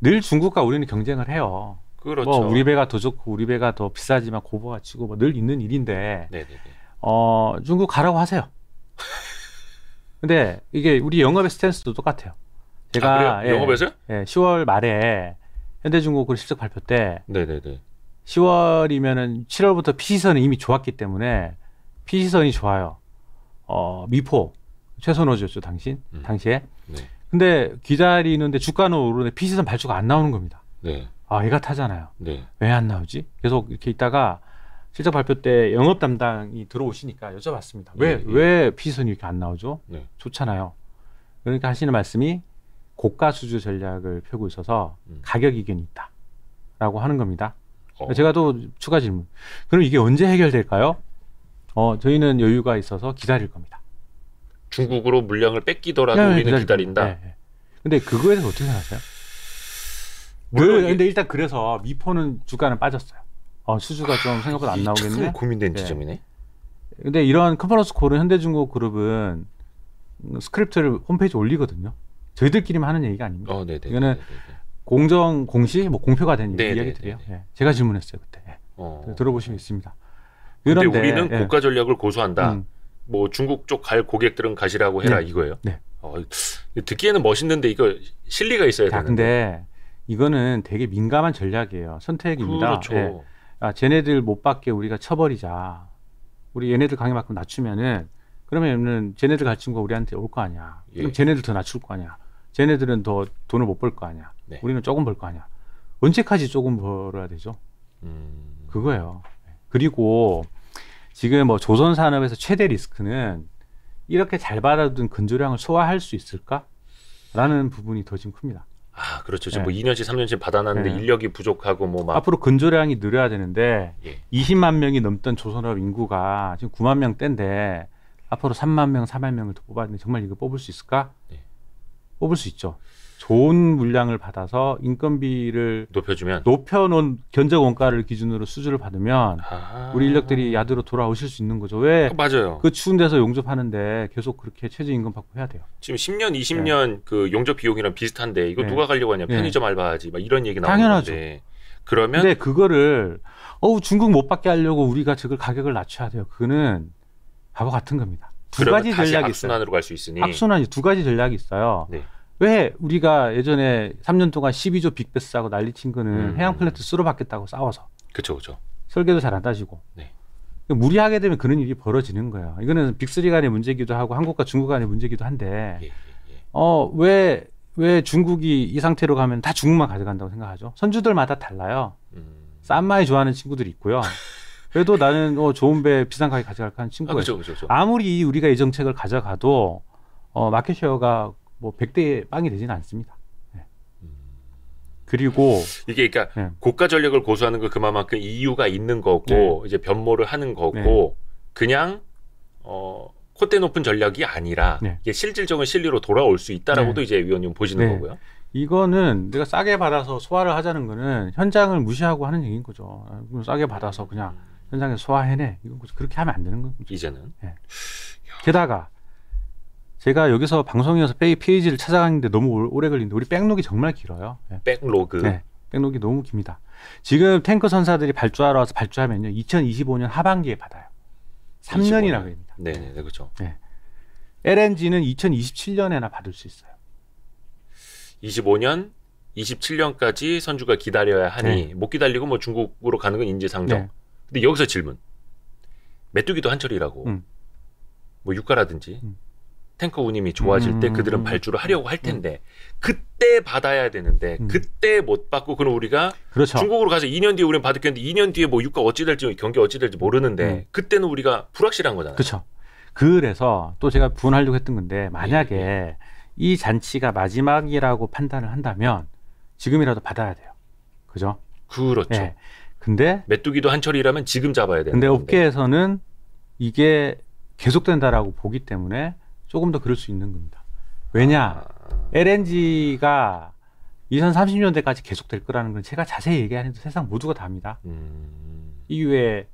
늘 중국과 우리는 경쟁을 해요. 그렇죠. 뭐 우리 배가 더 좋고 우리 배가 더 비싸지만 고보가 치고 뭐 늘 있는 일인데 어, 중국 가라고 하세요. 근데 이게 우리 영업의 스탠스도 똑같아요. 제가 아, 예, 영업에서? 예, 10월 말에 현대중국을 실적 발표 때 네네네. 10월이면은 7월부터 피시선이 이미 좋았기 때문에 피시선이 좋아요. 어, 미포 최선호주였죠 당신 음. 당시에. 네. 근데 기다리는데 주가는 오르는데 피시선 발주가 안 나오는 겁니다. 네. 아, 얘가 타잖아요. 네. 왜 안 나오지? 계속 이렇게 있다가 실적 발표 때 영업 담당이 들어오시니까 여쭤봤습니다. 왜, 예, 예, 왜 피선이 이렇게 안 나오죠? 네. 좋잖아요. 그러니까 하시는 말씀이 고가 수주 전략을 펴고 있어서 음. 가격 이견이 있다. 라고 하는 겁니다. 어. 그러니까 제가 또 추가 질문. 그럼 이게 언제 해결될까요? 어, 저희는 여유가 있어서 기다릴 겁니다. 중국으로 물량을 뺏기더라도 네, 네, 우리는 기다린다. 네, 네. 근데 그거에 대해서 어떻게 생각하세요? 그, 근데 일단 그래서 미포는 주가는 빠졌어요. 어, 수주가 좀 아, 생각보다 안 나오겠네. 고민된 네. 지점이네. 근데 이런 컨퍼런스 콜은 현대중공 그룹은 스크립트를 홈페이지 올리거든요. 저희들끼리만 하는 얘기가 아닙니다. 어, 네네, 네, 네, 이거는 네, 공정 공시 뭐 공표가 된 이야기들이에요. 예. 제가 질문했어요 그때. 예. 어... 들어보시면 있습니다. 그런데 근데 우리는 예. 고가 전략을 고수한다. 음. 뭐 중국 쪽 갈 고객들은 가시라고 해라 네. 이거예요. 네. 어, 듣기에는 멋있는데 이거 실리가 있어 야, 되는데. 근데 이거는 되게 민감한 전략이에요. 선택입니다. 그렇죠. 예. 아, 쟤네들 못 받게 우리가 쳐버리자. 우리 얘네들 강의만큼 낮추면은 그러면은 쟤네들 갈 친구가 우리한테 올 거 아니야. 그럼 예. 쟤네들 더 낮출 거 아니야. 쟤네들은 더 돈을 못 벌 거 아니야. 네. 우리는 조금 벌 거 아니야. 언제까지 조금 벌어야 되죠? 음... 그거예요. 그리고 지금 뭐 조선 산업에서 최대 리스크는 이렇게 잘 받아둔 근조량을 소화할 수 있을까라는 부분이 더 지금 큽니다. 아 그렇죠. 지금 네. 뭐 2년씩 3년씩 받아놨는데 네. 인력이 부족하고 뭐 막 앞으로 근조량이 늘어야 되는데 예. 20만 명이 넘던 조선업 인구가 지금 9만 명대인데 앞으로 3만 명, 4만 명을 더뽑되는데 정말 이거 뽑을 수 있을까? 네. 뽑을 수 있죠. 좋은 물량을 받아서 인건비를 높여주면 높여놓은 견적 원가를 기준으로 수주를 받으면 아... 우리 인력들이 야드로 돌아오실 수 있는 거죠. 왜? 어, 맞아요. 그 추운 데서 용접하는데 계속 그렇게 최저 임금 받고 해야 돼요. 지금 10년, 20년 네. 그 용접 비용이랑 비슷한데 이거 네. 누가 가려고 하냐? 네. 편의점 알바하지. 막 이런 얘기 나오는데. 당연하죠. 건데. 그러면 근데 그거를 어우 중국 못 받게 하려고 우리가 저걸 가격을 낮춰야 돼요. 그는 바보 같은 겁니다. 두 가지 전략이 있어요. 순환으로 갈 수 있으니. 악순환이 두 가지 전략이 있어요. 네. 왜 우리가 예전에 3년 동안 12조 빅베스 하고 난리친 거는 음. 해양 플랜트 쓰러 받겠다고 싸워서. 그렇죠, 그렇죠. 설계도 잘 안 따지고. 네. 무리하게 되면 그런 일이 벌어지는 거예요. 이거는 빅3 간의 문제기도 하고 한국과 중국 간의 문제기도 한데, 예, 예, 예, 어, 왜, 왜 중국이 이 상태로 가면 다 중국만 가져간다고 생각하죠? 선주들마다 달라요. 음. 싼 마이 좋아하는 친구들이 있고요. 그래도 나는 어, 좋은 배 비싼 가게 가져갈까 하는 친구가 아, 그죠, 그 아무리 우리가 이 정책을 가져가도 어, 마켓 쉐어가 뭐 100대 빵이 되지는 않습니다. 네. 음. 그리고 이게 그러니까 네. 고가 전력을 고수하는 거 그만큼 이유가 있는 거고 네. 이제 변모를 하는 거고 네. 그냥 어 콧대 높은 전략이 아니라 이게 실질적인 실리로 돌아올 수 있다라고도 이제 위원님 보시는 거고요. 이거는 내가 싸게 받아서 소화를 하자는 거는 현장을 무시하고 하는 얘기인 거죠. 싸게 받아서 그냥 음. 현장에서 소화해내. 이건 그렇게 하면 안 되는 거죠. 이제는. 예. 게다가 제가 여기서 방송에서 페이지를 찾아가는데 너무 오래 걸린데 우리 백록이 정말 길어요. 네. 예. 백로그. 네. 백록이 너무 깁니다. 지금 탱커 선사들이 발주하러 와서 발주하면요. 2025년 하반기에 받아요. 3년이나 걸립니다. 네, 네, 그렇죠. 네. LNG는 2027년에나 받을 수 있어요. 25년, 27년까지 선주가 기다려야 하니 네. 못 기다리고 뭐 중국으로 가는 건 인지상정. 네. 근데 여기서 질문. 메뚜기도 한철이라고. 음. 뭐 유가라든지 음. 탱커 운임이 좋아질 음. 때 그들은 음. 발주를 하려고 할 음. 텐데 그때 받아야 되는데 음. 그때 못 받고 그럼 우리가 그렇죠. 중국으로 가서 2년 뒤에 우리는 받을겠는데 2년 뒤에 뭐 유가 어찌 될지 경기 어찌 될지 모르는데 그때는 우리가 불확실한 거잖아요. 그렇죠. 그래서 또 제가 분할려고 했던 건데 만약에 예, 예. 이 잔치가 마지막이라고 판단을 한다면 지금이라도 받아야 돼요. 그죠? 그렇죠. 예. 근데 메뚜기도 한철이라면 지금 잡아야 돼요. 근데 건데. 업계에서는 이게 계속된다라고 보기 때문에 조금 더 그럴 수 있는 겁니다. 왜냐, 아... LNG가 2030년대까지 계속될 거라는 건 제가 자세히 얘기 하는도 세상 모두가 다 압니다. 음... 이후에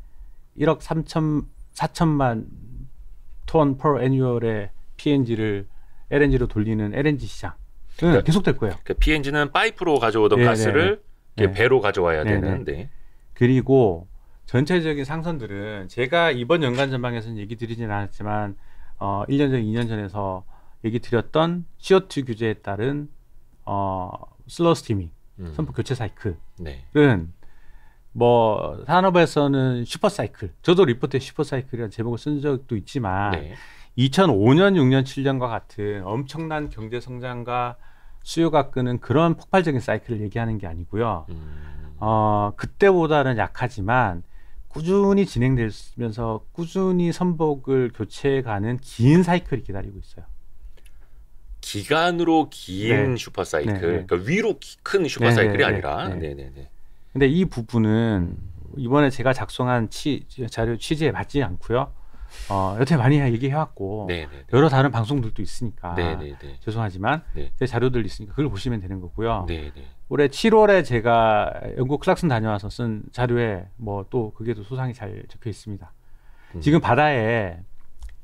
1억 3천, 4천만 톤 per annual의 PNG를 LNG로 돌리는 LNG 시장. 그러니까, 계속될 거예요. 그러니까 PNG는 파이프로 가져오던 네네네. 가스를 네네. 네. 네. 배로 가져와야 네네. 되는데. 네. 그리고 전체적인 상선들은 제가 이번 연간 전망에서는 얘기 드리진 않았지만 어, 1년 전, 2년 전에서 얘기 드렸던 CO2 규제에 따른 어, 슬러 스티밍, 음. 선포 교체 사이클은 네. 뭐 산업에서는 슈퍼 사이클, 저도 리포트에 슈퍼 사이클이라는 제목을 쓴 적도 있지만 네. 2005년, 6년, 7년과 같은 엄청난 경제 성장과 수요가 끄는 그런 폭발적인 사이클을 얘기하는 게 아니고요. 음. 어, 그때보다는 약하지만 꾸준히 진행되면서 꾸준히 선복을 교체해가는 긴 사이클이 기다리고 있어요. 기간으로 긴 네. 슈퍼 사이클, 네. 그러니까 위로 큰 네, 슈퍼 사이클이 네, 아니라. 네네네. 근데 이 부분은 이번에 제가 작성한 취, 자료 취지에 맞지 않고요. 어, 여태 많이 얘기해왔고 네네. 여러 다른 방송들도 있으니까 네네. 죄송하지만 네. 제 자료들 있으니까 그걸 보시면 되는 거고요. 네네. 올해 7월에 제가 영국 클락슨 다녀와서 쓴 자료에 뭐 또 그게 또 소상히 잘 적혀 있습니다. 음. 지금 바다에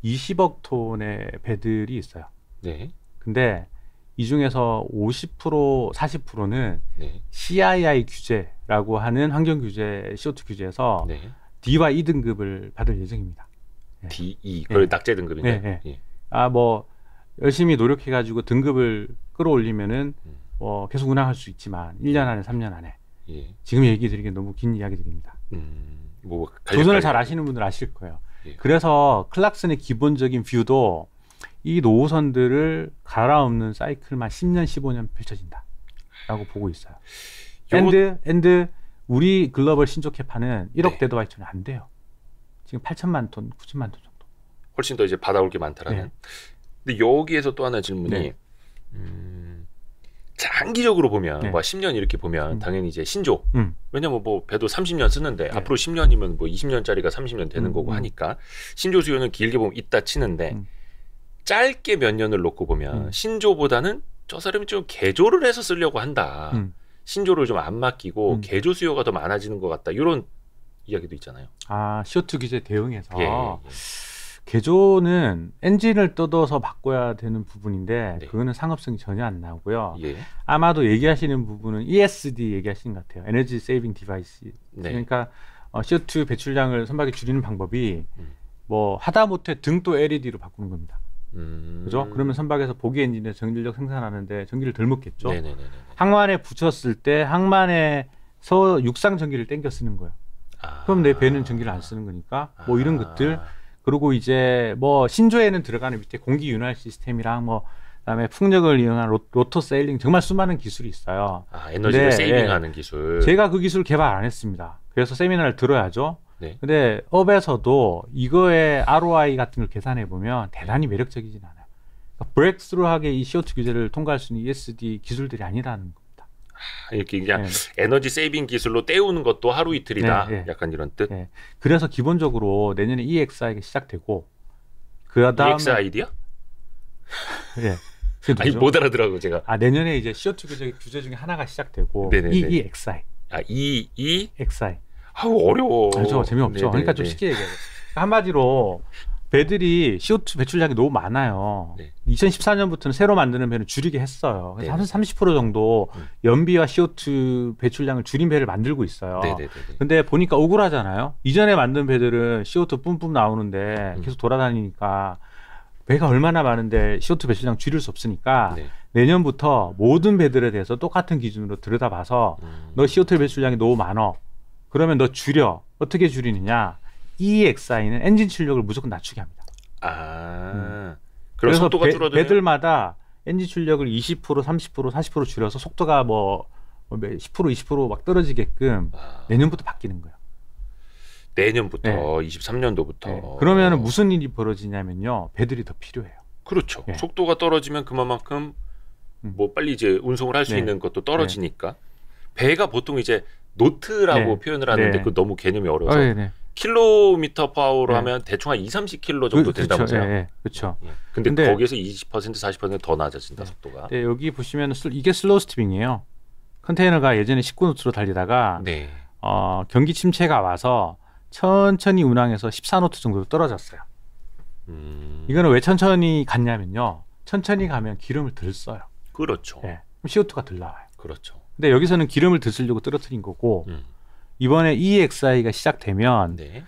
20억 톤의 배들이 있어요. 네. 근데 이 중에서 50% 40%는 네. CII 규제라고 하는 환경 규제 CO2 규제에서 네. D와 E 등급을 받을 예정입니다. 네. D, E 그걸 네. 낙제 등급인데. 네. 예. 예. 아뭐 열심히 노력해가지고 등급을 끌어올리면은 음. 어, 계속 운항할 수 있지만 1년 안에 3년 안에 예. 지금 얘기 드리기 너무 긴 이야기 드립니다. 음, 뭐 조선을 잘 아시는 분들 아실 거예요. 예. 그래서 클락슨의 기본적인 뷰도 이노선들을 갈아엎는 사이클만 10년, 15년 펼쳐진다라고 보고 있어요. 앤드 앤드 우리 글로벌 신조캐파는 1억 네. 데드와이안 돼요. 지금 8천만 톤, 9천만 톤 정도. 훨씬 더 이제 받아올 게 많다라는. 네. 근데 여기에서 또 하나 질문이 네. 음... 장기적으로 보면 네. 뭐 10년 이렇게 보면 음. 당연히 이제 신조 음. 왜냐면 뭐 배도 30년 쓰는데 네. 앞으로 10년이면 뭐 20년짜리가 30년 되는 음. 거고 음. 하니까 신조 수요는 길게 보면 있다 치는데 음. 짧게 몇 년을 놓고 보면 음. 신조보다는 저 사람이 좀 개조를 해서 쓰려고 한다 신조를 좀 안 맡기고 개조 수요가 더 많아지는 것 같다 이런 이야기도 있잖아요. 아 CO2 규제 대응해서. 예, 예. 예. 개조는 엔진을 뜯어서 바꿔야 되는 부분인데 네. 그거는 상업성이 전혀 안 나오고요. 예. 아마도 얘기하시는 부분은 ESD 얘기하시는 것 같아요. 에너지 세이빙 디바이스. 그러니까 어, CO2 배출량을 선박에 줄이는 방법이 음. 뭐 하다못해 등도 LED로 바꾸는 겁니다. 음. 그죠? 그러면 선박에서 보기 엔진에 전기력 생산하는데 전기를 덜 먹겠죠. 네네네네. 항만에 붙였을 때 항만에서 육상 전기를 땡겨 쓰는 거예요. 아. 그럼 내 배는 전기를 안 쓰는 거니까 뭐 이런 아. 것들 그리고 이제 뭐 신조에는 들어가는 밑에 공기 윤활 시스템이랑 뭐 그다음에 풍력을 이용한 로, 로 세일링 정말 수많은 기술이 있어요. 아, 에너지를 세이빙하는 예. 기술. 제가 그 기술 개발 안 했습니다. 그래서 세미나를 들어야죠. 네. 근데 업에서도 이거의 ROI 같은 걸 계산해 보면 대단히 매력적이진 않아요. 브렉스루하게 그러니까 이 CO2 규제를 통과할 수 있는 ESD 기술들이 아니라는 이렇게 그냥 네. 예. 에너지 세이빙 기술로 때우는 것도 하루 이틀이다. 네, 약간 이런 뜻. 그래서 기본적으로 내년에 EXI가 시작되고 그다음에 EXID요? 예. 아니 못 알아들어요 제가. 아 내년에 이제 CO2 규제 규제 중에 하나가 시작되고 EEXI. 아 EEXI. 아우 어려워. 그렇죠 재미없죠. 네네네. 그러니까 좀 쉽게 얘기해요. 그러니까 한마디로 배들이 CO2 배출량이 너무 많아요. 네. 2014년부터는 새로 만드는 배는 줄이게 했어요. 그래서 네. 30% 정도 음. 연비와 CO2 배출량을 줄인 배를 만들고 있어요. 네, 네, 네, 네. 근데 보니까 억울하잖아요. 이전에 만든 배들은 CO2 뿜뿜 나오는데 음. 계속 돌아다니니까 배가 얼마나 많은데 CO2 배출량 줄일 수 없으니까 네. 내년부터 모든 배들에 대해서 똑같은 기준으로 들여다봐서 음. 너 CO2 배출량이 너무 많어. 그러면 너 줄여. 어떻게 줄이느냐? EXI는 엔진 출력을 무조건 낮추게 합니다. 아. 음. 그래서 속도가 줄어드 배들마다 엔진 출력을 20% 30% 40% 줄여서 속도가 뭐10% 20%막 뭐 떨어지게끔 아. 내년부터 바뀌는 거예요. 내년부터 네. 23년도부터. 네. 그러면 무슨 일이 벌어지냐면요. 배들이 더 필요해요. 그렇죠. 네. 속도가 떨어지면 그만큼 음. 뭐 빨리 이제 운송을 할수 네. 있는 것도 떨어지니까 네. 배가 보통 이제 노트라고 네. 표현을 하는데 그 너무 개념이 아, 어려워서 예, 킬로미터 파워로 네. 하면 대충 한 2, 30킬로 정도 그, 그렇죠. 된다고 생각. 예, 예, 그렇죠. 예. 근데, 근데 거기에서 20% 40%더 낮아진다 네. 속도가. 네, 여기 보시면 이게 슬로우 스티빙이에요. 컨테이너가 예전에 19노트로 달리다가 네. 어, 경기 침체가 와서 천천히 운항해서 14노트 정도로 떨어졌어요. 음... 이거는 왜 천천히 갔냐면요. 천천히 가면 기름을 덜 써요. 그렇죠. 예. 그럼 CO2가 덜 나와요. 그렇죠. 근데 여기서는 기름을 덜 쓰려고 떨어뜨린 거고 음. 이번에 EXI가 시작되면 네.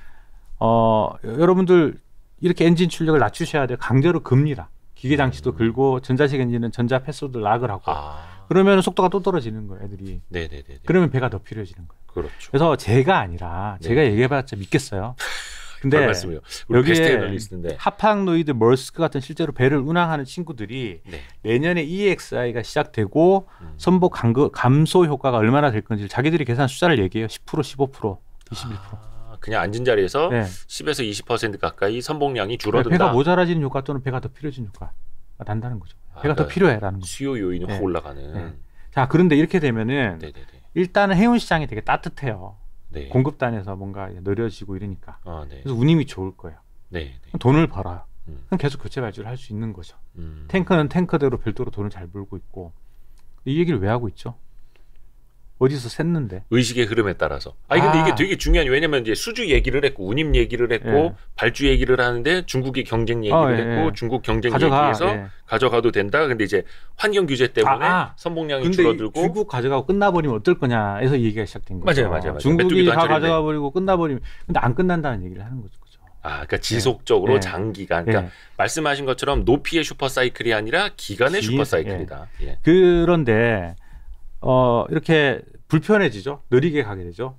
어, 여러분들 이렇게 엔진 출력을 낮추셔야 돼요. 강제로 급니다. 기계 장치도 음. 긁고 전자식 엔진은 전자 패스워드 락을 하고 아. 그러면 속도가 또 떨어지는 거예요, 애들이. 네네네. 그러면 배가 더 필요해지는 거예요. 그렇죠. 그래서 제가 아니라 제가 네. 얘기해봤자 믿겠어요. 근데 네. 말씀이요. 여기에 하팡노이드 멀스크 같은 실제로 배를 운항하는 친구들이 네. 내년에 e x i 가 시작되고 음. 선보 감소 효과가 얼마나 될 건지 자기들이 계산 숫자를 얘기해요. 10% 15% 21%. 아. 그냥 앉은 자리에서 네. 10에서 20% 가까이 선봉량이 그러니까 줄어든다. 배가 모자라지는 효과 또는 배가 더필요해지 효과 난다는 거죠. 아, 배가 아, 그러니까 더 필요해라는 거죠. 수요 요인이 네. 올라가는. 네. 자 그런데 이렇게 되면은 네네네. 네, 네. 일단은 해운 시장이 되게 따뜻해요. 네. 공급단에서 뭔가 느려지고 이러니까. 아, 네. 그래서 운임이 좋을 거예요. 네, 네. 돈을 벌어요. 음. 그럼 계속 교체 발주를 할 수 있는 거죠. 음. 탱크는 탱크대로 별도로 돈을 잘 벌고 있고 이 얘기를 왜 하고 있죠? 어디서 샜는데 의식의 흐름에 따라서 아니 근데 아. 이게 되게 중요한 왜냐면 이제 수주 얘기를 했고 운임 얘기를 했고 예. 발주 얘기를 하는데 중국의 경쟁 얘기를 어, 예, 했고 예. 중국 경쟁 가져가, 얘기에서 예. 가져가도 된다 근데 이제 환경 규제 때문에 아, 아. 선봉량이 줄어들고 중국 가져가고 끝나버리면 어떨 거냐에서 얘기가 시작된 거죠 맞아요 맞아요, 맞아요. 중국이 다 가져가 버리고 끝나버리면 근데 안 끝난다는 얘기를 하는 거죠 죠아 그러니까 지속적으로 예. 예. 장기간 그러니까 말씀하신 것처럼 높이의 슈퍼 사이클이 아니라 기간의 슈퍼 사이클이다 그런데 어, 이렇게 불편해지죠. 느리게 가게 되죠.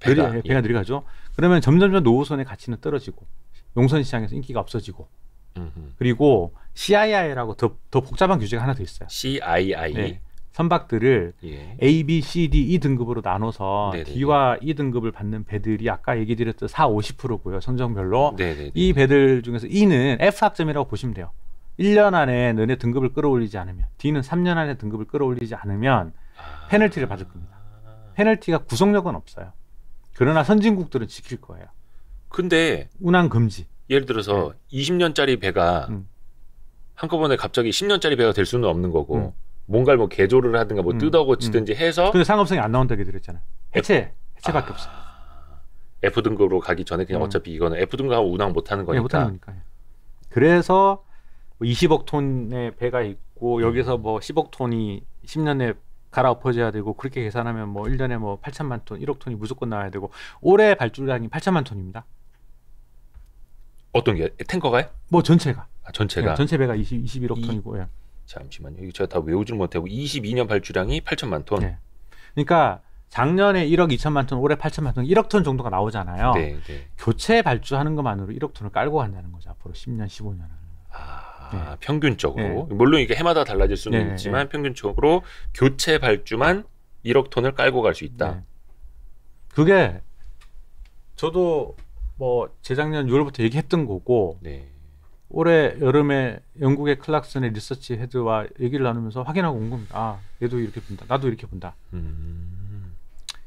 배가, 느리, 배가 예. 느리가죠. 그러면 점점점 노후선의 가치는 떨어지고 용선 시장에서 인기가 없어지고 음흠. 그리고 CII라고 더, 더 복잡한 규제가 하나 더 있어요. CII 네. 선박들을 예. A, B, C, D, E 등급으로 나눠서 네네 네, 네. D와 E 등급을 받는 배들이 아까 얘기 드렸던 4, 50%고요. 선정별로. 네네이 네. 배들 중에서 E는 F 학점이라고 보시면 돼요. 1년 안에 너네 등급을 끌어올리지 않으면 D는 3년 안에 등급을 끌어올리지 않으면 아. 페널티를 받을 겁니다. 페널티가 구속력은 없어요. 그러나 선진국들은 지킬 거예요. 근데 운항 금지. 예를 들어서 네. 20년짜리 배가 음. 한꺼번에 갑자기 10년짜리 배가 될 수는 없는 거고 음. 뭔가를 뭐 개조를 하든가 뭐 음. 뜯어고치든지 음. 해서 근데 상업성이 안 나온다 그랬잖아요. 해체 해체밖에 아... 없어. F 등급으로 가기 전에 그냥 음. 어차피 이거는 F 등급하고 운항 못 하는 네, 거니까. 네, 못 하는 거니까. 그래서 20억 뭐 톤의 배가 있고 음. 여기서 뭐 10억 톤이 10년에 갈아엎어져야 되고 그렇게 계산하면 뭐 1년에 뭐 8천만 톤, 1억 톤이 무조건 나와야 되고 올해 발주량이 8천만 톤입니다. 어떤 게 탱커가요? 뭐 전체가. 아, 전체가. 예, 전체 배가 20, 21억 이, 톤이고. 예. 잠시만요. 이거 제가 다외우지 못하고 22년 발주량이 8천만 톤. 예. 그러니까 작년에 1억 2천만 톤, 올해 8천만 톤, 1억 톤 정도가 나오잖아요. 네, 네. 교체 발주하는 것만으로 1억 톤을 깔고 간다는 거죠. 앞으로 10년, 15년은. 아, 네. 평균적으로 네. 물론 이게 해마다 달라질 수는 네. 네. 있지만 평균적으로 교체 발주만 1억 톤을 깔고 갈 수 있다. 네. 그게 저도 뭐 재작년 6월부터 얘기했던 거고 올해 여름에 영국의 클락슨의 리서치 헤드와 얘기를 나누면서 확인하고 온 겁니다. 아, 얘도 이렇게 본다. 나도 이렇게 본다. 음,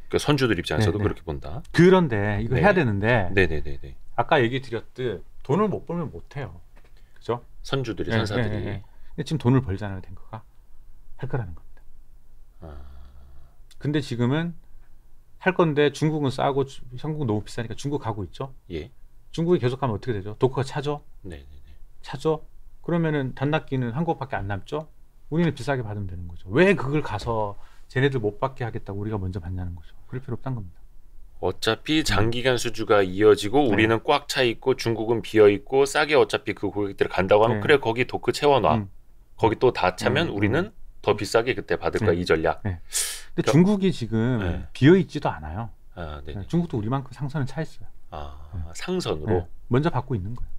그 선주들 입장에서도 그렇게 본다. 그런데 이거 해야 되는데 아까 얘기 드렸듯 돈을 못 벌면 못 해요. 선주들이 네, 선사들이. 네, 네, 근데 지금 돈을 벌잖아요, 탱커가 할 거라는 겁니다. 아... 근데 지금은 할 건데 중국은 싸고 한국 너무 비싸니까 중국 가고 있죠. 예. 중국이 계속 가면 어떻게 되죠? 도커가 차죠. 네, 네, 네, 차죠. 그러면은 단납기는 한국밖에 안 남죠. 우리는 비싸게 받으면 되는 거죠. 왜 그걸 가서 쟤네들 못 받게 하겠다고 우리가 먼저 받냐는 거죠. 그럴 필요 없다는 겁니다. 어차피 음. 장기간 수주가 이어지고 네. 우리는 꽉 차 있고 중국은 비어 있고 싸게 어차피 그고객들 간다고 하면 네. 그래 거기 도크 채워놔. 음. 거기 또 다 차면 음, 우리는 더 비싸게 그때 받을 거야 네. 이 전략. 근데 그러니까, 중국이 지금 비어 있지도 않아요. 아, 중국도 우리만큼 상선을 차 있어요. 아, 네. 상선으로 네. 먼저 받고 있는 거예요.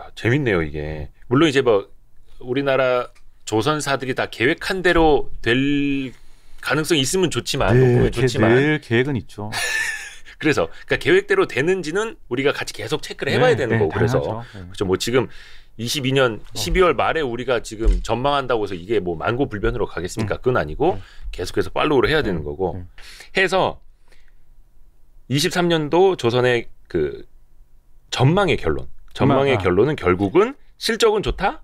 아, 재밌네요 이게. 물론 이제 뭐 우리나라 조선사들이 다 계획한 대로 될 가능성이 있으면 좋지만 네, 뭐 좋지만 늘 계획은 있죠. 그래서 그러니까 계획대로 되는지는 우리가 같이 계속 체크를 네, 해봐야 네, 되는 거고 그래서 네. 그렇죠. 뭐 지금 22년 12월 어. 말에 우리가 지금 전망한다고 해서 이게 뭐 만고불변으로 가겠습니까? 음. 그건 아니고 네. 계속해서 팔로우를 해야 되는 거고 해서 23년도 조선의 그 전망의 결론, 전망의 아. 결론은 결국은 실적은 좋다.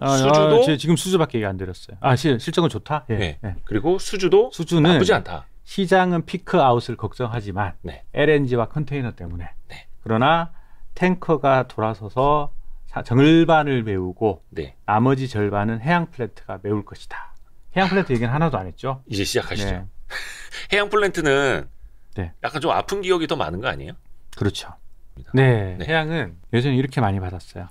아, 수주도 아, 지금 수주밖에 얘기 안 드렸어요. 아 실, 실적은 좋다. 예. 네. 네. 그리고 수주도 수주는 나쁘지 않다. 시장은 피크 아웃을 걱정하지만 네. LNG와 컨테이너 때문에 네. 그러나 탱커가 돌아서서 정반을 메우고 네. 나머지 절반은 해양 플랜트가 메울 것이다. 해양 플랜트 얘기는 하나도 안 했죠. 이제 시작하시죠. 네. 해양 플랜트는 약간 좀 아픈 기억이 더 많은 거 아니에요? 그렇죠. 네, 해양은 예전에 이렇게 많이 받았어요.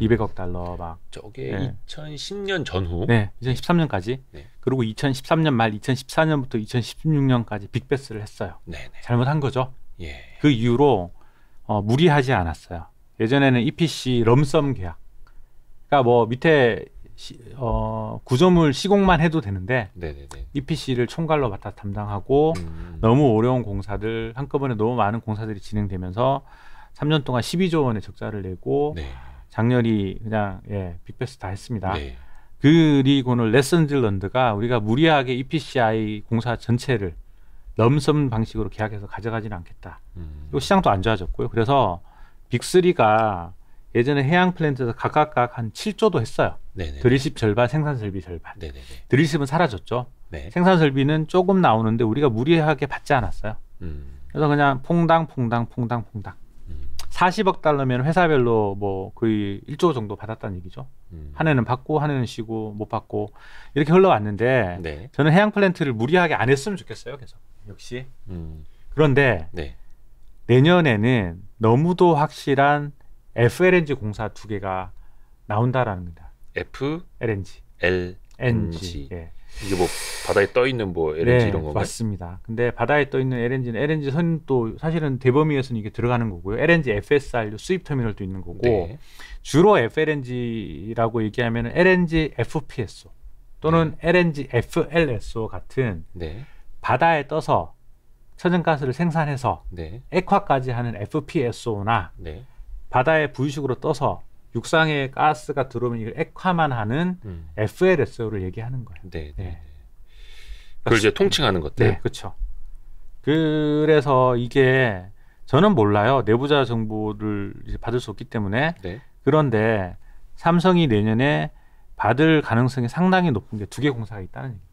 200억 음. 달러 막. 저게 네. 2010년 전후. 네, 2013년까지. 네. 그리고 2013년 말 2014년부터 2016년까지 빅베스를 했어요. 네, 네, 잘못한 거죠. 예. 그 이후로 어, 무리하지 않았어요. 예전에는 EPC 럼썸 계약. 그러니까 뭐 밑에 시, 어, 구조물 시공만 해도 되는데 네네네. EPC를 총괄로 맡아 담당하고 음. 음. 너무 어려운 공사들 한꺼번에 너무 많은 공사들이 진행되면서 3년 동안 12조 원의 적자를 내고 네. 장렬히 그냥 예, 빅베스 트다 했습니다. 네. 그리고는 레슨질런드가 우리가 무리하게 EPCI 공사 전체를 넘섬 방식으로 계약해서 가져가지는 않겠다. 음. 그리고 시장도 안 좋아졌고요. 그래서 빅3가 예전에 해양 플랜트에서 각각각 한 7조도 했어요. 네네네. 드릴십 네. 절반, 생산 설비 절반. 네네네. 드릴십은 사라졌죠. 네. 생산 설비는 조금 나오는데 우리가 무리하게 받지 않았어요. 음. 그래서 그냥 퐁당 퐁당 퐁당 퐁당. 40억 달러면 회사별로 뭐 거의 1조 정도 받았다는 얘기죠. 음. 한 해는 받고 한 해는 쉬고 못 받고 이렇게 흘러왔는데 네. 저는 해양 플랜트를 무리하게 안 했으면 좋겠어요. 계속 역시. 음. 그런데 네. 내년에는 너무도 확실한 FLNG 공사 두 개가 나온다라는 겁니다. F LNG. LNG. 예. 이게 뭐 바다에 떠 있는 뭐 네, LNG 네, 이런 건가요? 맞습니다. 근데 바다에 떠 있는 LNG는 LNG 선도 사실은 대범위에서는 이게 들어가는 거고요. LNG FSR류 수입 터미널도 있는 거고 네. 주로 FLNG라고 얘기하면 LNG FPSO 또는 네. LNG FLSO 같은 네. 바다에 떠서 천연가스를 생산해서 네. 액화까지 하는 FPSO나 바다에 부유식으로 떠서 육상에 가스가 들어오면 이걸 액화만 하는 음. FLSO를 얘기하는 거예요. 네 네, 네. 네. 그걸 이제 통칭하는 것들. 네, 그렇죠. 그래서 이게 저는 몰라요. 내부자 정보를 받을 수 없기 때문에. 네. 그런데 삼성이 내년에 받을 가능성이 상당히 높은 게 두 개 공사가 있다는 얘기입니다.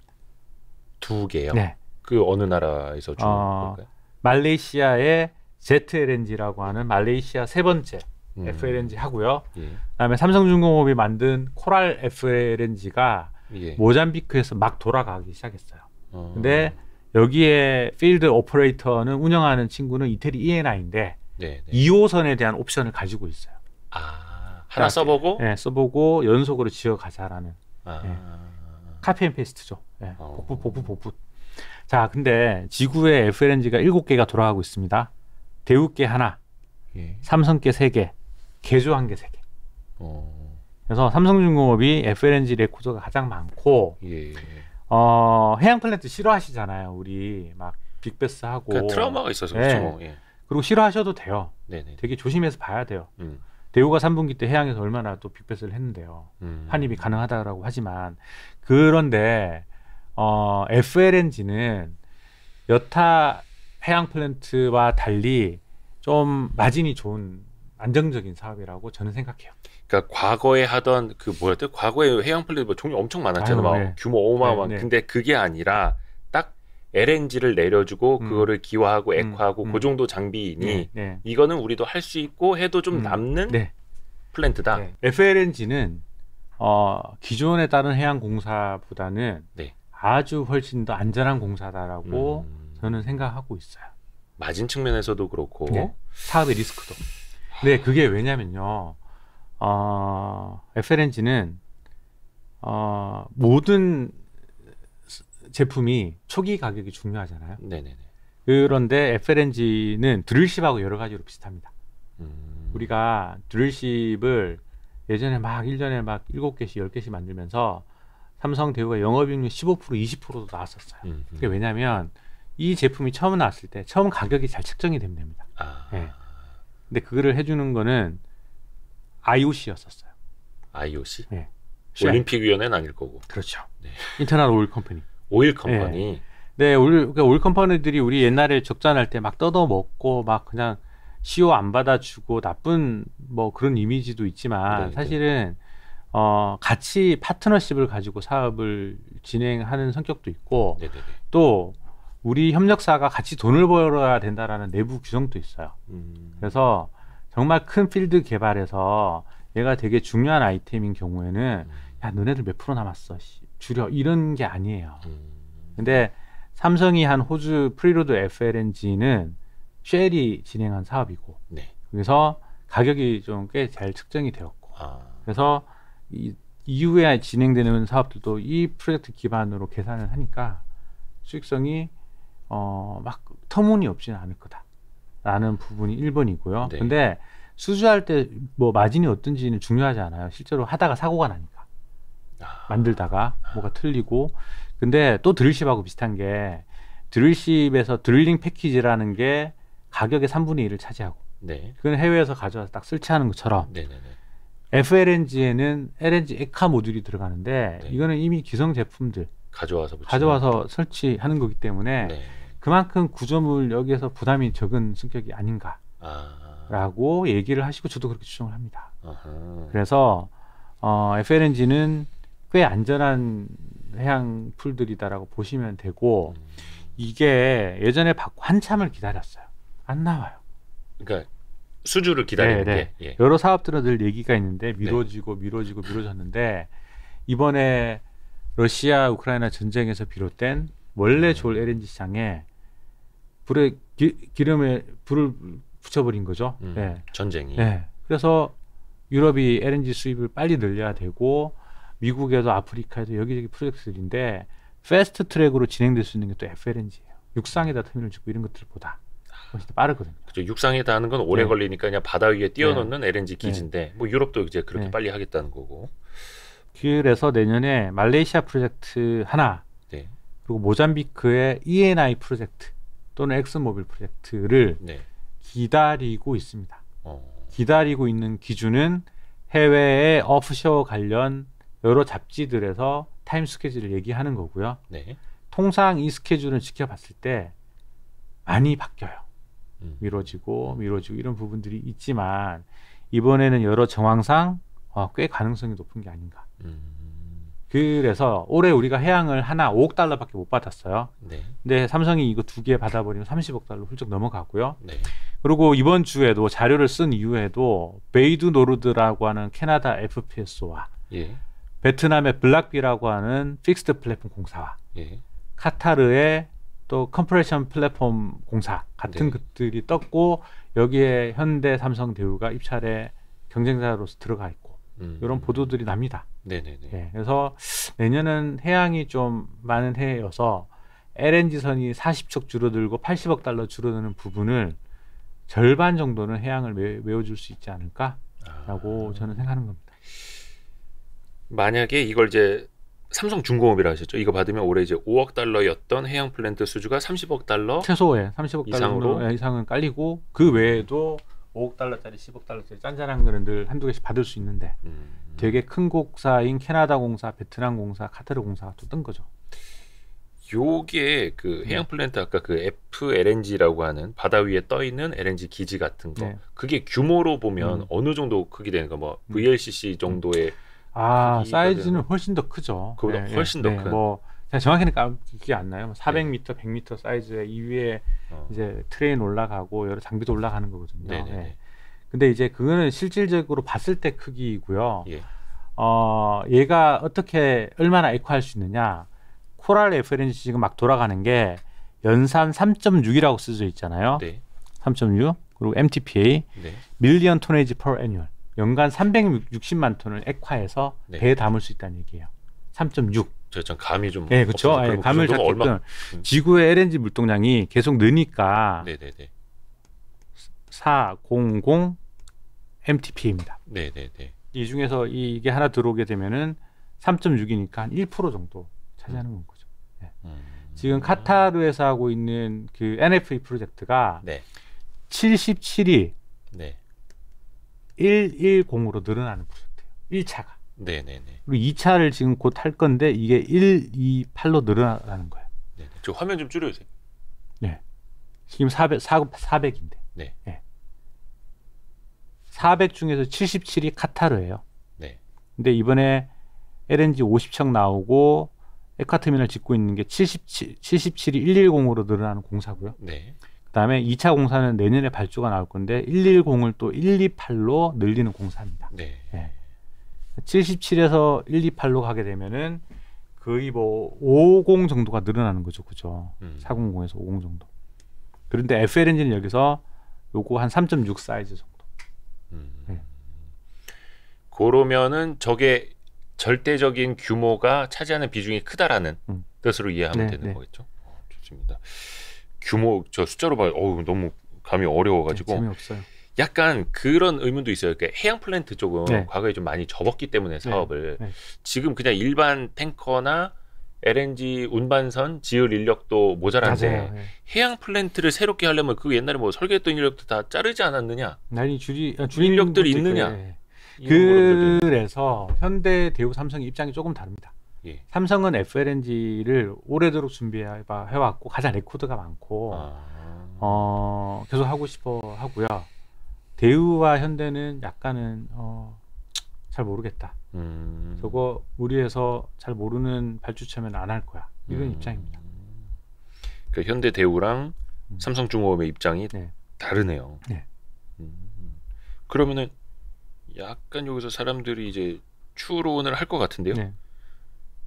두 개요? 네. 그 어느 나라에서 주는 어, 건가요? 말레이시아의 ZLNG라고 하는 말레이시아 세 번째 음. FLNG 하고요. 예. 그다음에 삼성중공업이 만든 코랄 FLNG가 예. 모잠비크에서 막 돌아가기 시작했어요. 어. 근데 여기에 필드 오퍼레이터는 운영하는 친구는 이태리 ENI인데 네, 네. 2호선에 대한 옵션을 가지고 있어요. 아, 하나 그러니까 써보고? 네, 써보고 연속으로 지어가자라는. 아. 네. 카피 앤페스트죠 네. 예, 어. 복부, 복부, 복부. 자, 근데 지구에 FLNG가 7개가 돌아가고 있습니다. 대우께 하나, 예. 삼성께 3개, 개조한 게 세 개. 어. 그래서 삼성중공업이 FLNG 레코드가 가장 많고 예, 예. 어, 해양 플랜트 싫어하시잖아요. 우리 막 빅베스 하고 그 그러니까 트라우마가 있어서 그렇죠. 네. 그렇죠. 예. 그리고 싫어하셔도 돼요. 네네. 되게 조심해서 봐야 돼요. 음. 대우가 3분기 때 해양에서 얼마나 또 빅베스를 했는데요. 음. 환입이 가능하다라고 하지만 그런데 어, FLNG는 여타 해양 플랜트와 달리 좀 마진이 좋은 안정적인 사업이라고 저는 생각해요. 그러니까 과거에 하던 그 뭐였죠? 과거에 해양 플레이 뭐 종류 엄청 많았잖아요. 아유, 네. 규모 어마어마한. 네, 네. 근데 그게 아니라 딱 LNG를 내려주고 음. 그거를 기화하고 음, 액화하고 그 음. 그 정도 장비이니 네, 네. 이거는 우리도 할 수 있고 해도 좀 음. 남는 네. 플랜트다. FLNG는 어, 기존에 따른 해양 공사보다는 아주 훨씬 더 안전한 공사다라고 음. 저는 생각하고 있어요. 마진 측면에서도 그렇고 사업의 리스크도. 네, 그게 왜냐면요. 어, FLNG는 어, 모든 제품이 초기 가격이 중요하잖아요. 네네네. 그런데 FLNG는 드릴십하고 여러 가지로 비슷합니다. 음. 우리가 드릴십을 예전에 막 일년에막 일곱 개씩열개씩 만들면서 삼성 대우가 영업이익률 15% 20%도 나왔었어요. 음, 음. 그게 왜냐면 하이 제품이 처음 나왔을 때 처음 가격이 잘측정이 됩니다. 아. 네. 근데 그거를 해주는 거는 IOC였었어요. IOC? 네. 예. 올림픽위원회는 아닐 거고. 그렇죠. 네. 인터넷 오일 컴퍼니. 오일 컴퍼니. 예. 네, 네오 그러니까 오일 컴퍼니들이 우리 옛날에 적자 날 때 막떠어 먹고 막 그냥 시호 안 받아주고 나쁜 뭐 그런 이미지도 있지만 네, 네, 사실은 어, 같이 파트너십을 가지고 사업을 진행하는 성격도 있고 네, 네, 또 우리 협력사가 같이 돈을 벌어야 된다라는 내부 규정도 있어요. 음. 그래서 정말 큰 필드 개발에서 얘가 되게 중요한 아이템인 경우에는 음. 야 너네들 몇 프로 남았어 씨, 줄여 이런 게 아니에요. 음. 근데 삼성이 한 호주 프리로드 FLNG는 쉘이 진행한 사업이고 네. 그래서 가격이 좀 꽤 잘 측정이 되었고 아. 그래서 이, 이후에 진행되는 사업들도 이 프로젝트 기반으로 계산을 하니까 수익성이 어, 막터무니없진 않을 거다라는 부분이 1번이고요. 네. 근데 수주할 때 뭐 마진이 어떤지는 중요하지 않아요. 실제로 하다가 사고가 나니까 아... 만들다가 뭐가 틀리고 근데 또 드릴십하고 비슷한 게 드릴십에서 드릴링 패키지라는 게 가격의 3분의 1을 차지하고 네. 그건 해외에서 가져와서 딱 설치하는 것처럼 네네네. FLNG에는 LNG 에카 모듈이 들어가는데 네. 이거는 이미 기성 제품들 가져와서 가져와서 설치하는 거기 때문에 네. 그만큼 구조물 여기에서 부담이 적은 승격이 아닌가라고 아. 얘기를 하시고 저도 그렇게 추정을 합니다. 아하. 그래서 어, FLNG는 꽤 안전한 해양 풀들이다라고 보시면 되고 음. 이게 예전에 받고 한참을 기다렸어요. 안 나와요. 그러니까 수주를 기다리는 네, 네. 예. 여러 사업들은 얘기가 있는데 미뤄지고 네. 미뤄지고 미뤄졌는데 이번에 러시아 우크라이나 전쟁에서 비롯된 원래 음. 좋을 LNG 시장에 불에 기, 름에 불을 붙여버린 거죠. 음, 네. 전쟁이. 네. 그래서 유럽이 LNG 수입을 빨리 늘려야 되고 미국에도 아프리카에도 여기저기 프로젝트들인데 패스트 트랙으로 진행될 수 있는 게 또 FLNG예요. 육상에다 터미널 짓고 이런 것들보다 훨씬 더 빠르거든요. 그렇죠. 육상에다 하는 건 오래 네. 걸리니까 그냥 바다 위에 띄워놓는 네. LNG 네. 기지인데 뭐 유럽도 이제 그렇게 네. 빨리 하겠다는 거고. 그래서 내년에 말레이시아 프로젝트 하나 네. 그리고 모잠비크의 ENI 프로젝트 또는 엑스모빌 프로젝트를 네. 기다리고 있습니다. 어. 기다리고 있는 기준은 해외의 오프쇼 관련 여러 잡지들에서 타임 스케줄을 얘기하는 거고요. 네. 통상 이스케줄을 지켜봤을 때 많이 바뀌어요. 음. 미뤄지고 미뤄지고 이런 부분들이 있지만 이번에는 여러 정황상 어, 꽤 가능성이 높은 게 아닌가. 음. 그래서 올해 우리가 해양을 하나 5억 달러밖에 못 받았어요. 네. 근데 삼성이 이거 두 개 받아버리면 30억 달러 훌쩍 넘어갔고요. 네. 그리고 이번 주에도 자료를 쓴 이후에도 베이두 노르드라고 하는 캐나다 f p s 와 예. 베트남의 블락비라고 하는 픽스드 플랫폼 공사와 예. 카타르의 또 컴프레션 플랫폼 공사 같은 네. 것들이 떴고 여기에 현대 삼성 대우가 입찰에 경쟁자로서 들어가 있 음. 이런 보도들이 납니다. 네네네. 예, 그래서 내년은 해양이 좀 많은 해여서 LNG선이 40척 줄어들고 80억 달러 줄어드는 부분을 절반 정도는 해양을 메, 메워줄 수 있지 않을까라고 아. 저는 생각하는 겁니다. 만약에 이걸 이제 삼성중공업이라 하셨죠. 이거 받으면 올해 이제 5억 달러였던 해양 플랜트 수주가 30억 달러 최소에 30억 이상으로 달 예, 이상은 깔리고 그 외에도 5억 달러짜리, 10억 달러짜리 짠짠한 거는 늘 한두 개씩 받을 수 있는데 음. 되게 큰 공사인 캐나다 공사, 베트남 공사, 카타르 공사가 또뜬 거죠. 요게 그 네. 해양 플랜트 아까 그 FLNG라고 하는 바다 위에 떠 있는 LNG 기지 같은 거. 네. 그게 규모로 보면 음. 어느 정도 크기 되는 거뭐 음. VLCC 정도의 아 사이즈는 되는... 훨씬 더 크죠. 그보다 네, 훨씬 네, 더 네, 큰. 뭐 정확히는 기억이 안 나요. 400m, 100m 사이즈의 이위에 어. 이제 트레인 올라가고 여러 장비도 올라가는 거거든요. 네, 네, 예. 네. 근데 이제 그거는 실질적으로 봤을 때 크기이고요. 예. 어, 얘가 어떻게 얼마나 에코할 수 있느냐. 코랄 FLNG 지금 막 돌아가는 게 연산 3.6이라고 쓰여 있잖아요. 네. 3.6 그리고 MTPA 네. 밀리언 토네지 퍼 애뉴얼 연간 360만 톤을 액화해서 네. 배에 담을 수 있다는 얘기예요. 3.6 저가참 감이 좀 네, 그렇죠. 아니, 감을 그 잡기 얼마... 음. 지구의 LNG 물동량이 계속 느니까 네네네. 400 mtp입니다. 네네네. 이 중에서 이게 하나 들어오게 되면은 3.6이니까 한1% 정도 차지하는 음. 거죠. 네. 음. 지금 카타르에서 하고 있는 그 NFE 프로젝트가 네. 77이 네. 110으로 늘어나는 프로젝트예요. 1차가. 네네네. 그리고 2차를 지금 곧 할 건데 이게 1, 2, 8로 늘어나는 거예요. 네. 저 화면 좀 줄여주세요. 네. 지금 400, 400, 인데 네. 네. 400 중에서 77이 카타르예요. 네. 근데 이번에 LNG 50척 나오고 에카트미널 짓고 있는 게 77, 77이 110으로 늘어나는 공사고요. 네. 그다음에 2차 공사는 내년에 발주가 나올 건데 110을 또 128로 늘리는 공사입니다. 네. 네. 77에서 128로 가게 되면은 거의 뭐 50 정도가 늘어나는 거죠. 그죠? 음. 400에서 50 정도. 그런데 f l 엔 g 는 여기서 요거 한 3.6 사이즈 정도. 음. 네. 그러면은 저게 절대적인 규모가 차지하는 비중이 크다라는 음. 뜻으로 이해하면 네, 되는 네. 거겠죠. 좋습니다. 규모 저 숫자로 봐요. 어우 너무 감이 어려워가지고. 네, 재미없어요. 약간 그런 의문도 있어요. 그러니까 해양 플랜트 쪽은 네. 과거에 좀 많이 접었기 때문에 네. 사업을 네. 네. 지금 그냥 일반 탱커나 LNG 운반선 지을 인력도 모자란데 맞 네. 해양 플랜트를 새롭게 하려면 그 옛날에 뭐 설계했던 인력도 다 자르지 않았느냐? 난리 줄이 아, 줄 인력들이 있느냐? 네. 그래서 현대, 대우, 삼성 입장이 조금 다릅니다. 예. 삼성은 FLNG를 오래도록 준비해왔고 가장 레코드가 많고 아. 어, 계속 하고 싶어 하고요. 대우와 현대는 약간은 어, 잘 모르겠다. 음. 저거 우리 에서잘 모르는 발주처면안 할 거야. 이런 음. 입장입니다. 그 현대 대우랑 음. 삼성중공업의 입장이 네. 다르네요. 네. 음. 그러면은 약간 여기서 사람들이 이제 추론을 할 것 같은데요. 네.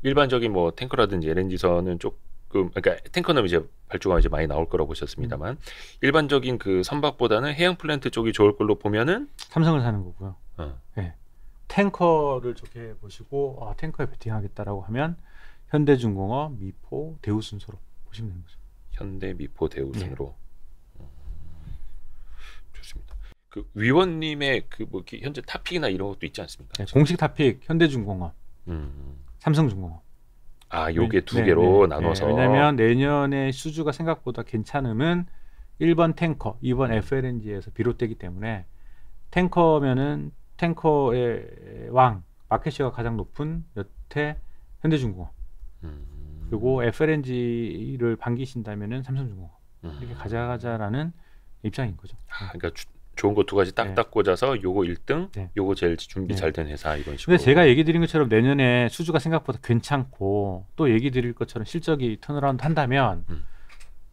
일반적인 뭐 탱크라든지 LNG선은 쪽 조금 그러니까 탱커는 이제 발주가 이제 많이 나올 거라고 보셨습니다만 음. 일반적인 그 선박보다는 해양 플랜트 쪽이 좋을 걸로 보면은 삼성을 사는 거고요. 어. 네. 탱커를 좋게 보시고 아, 탱커에 베팅하겠다라고 하면 현대중공업, 미포, 대우 순서로 보시면 되는 거죠. 현대, 미포, 대우 순으로. 네. 어. 좋습니다. 그 위원님의 그 뭐 현재 탑픽이나 이런 것도 있지 않습니까? 네, 공식 탑픽 현대중공업, 음. 삼성중공업. 아, 네. 요게 두 네, 개로 네, 네, 나눠서. 왜냐면 내년에 수주가 생각보다 괜찮으면 1번 탱커, 2번 FLNG에서 비롯되기 때문에 탱커면은 탱커의 왕 마켓시가 가장 높은 여태 현대중공업. 음. 그리고 FLNG를 반기신다면은 삼성중공업. 음. 이렇게 가자가자라는 입장인 거죠. 아, 그러니까 주, 좋은 거 두 가지 딱딱 꽂아서 네. 요거 1등, 요거 제일 준비 네. 잘된 회사 이런 식으로. 근데 제가 얘기 드린 것처럼 내년에 수주가 생각보다 괜찮고 또 얘기 드릴 것처럼 실적이 턴어라운드 한다면 음.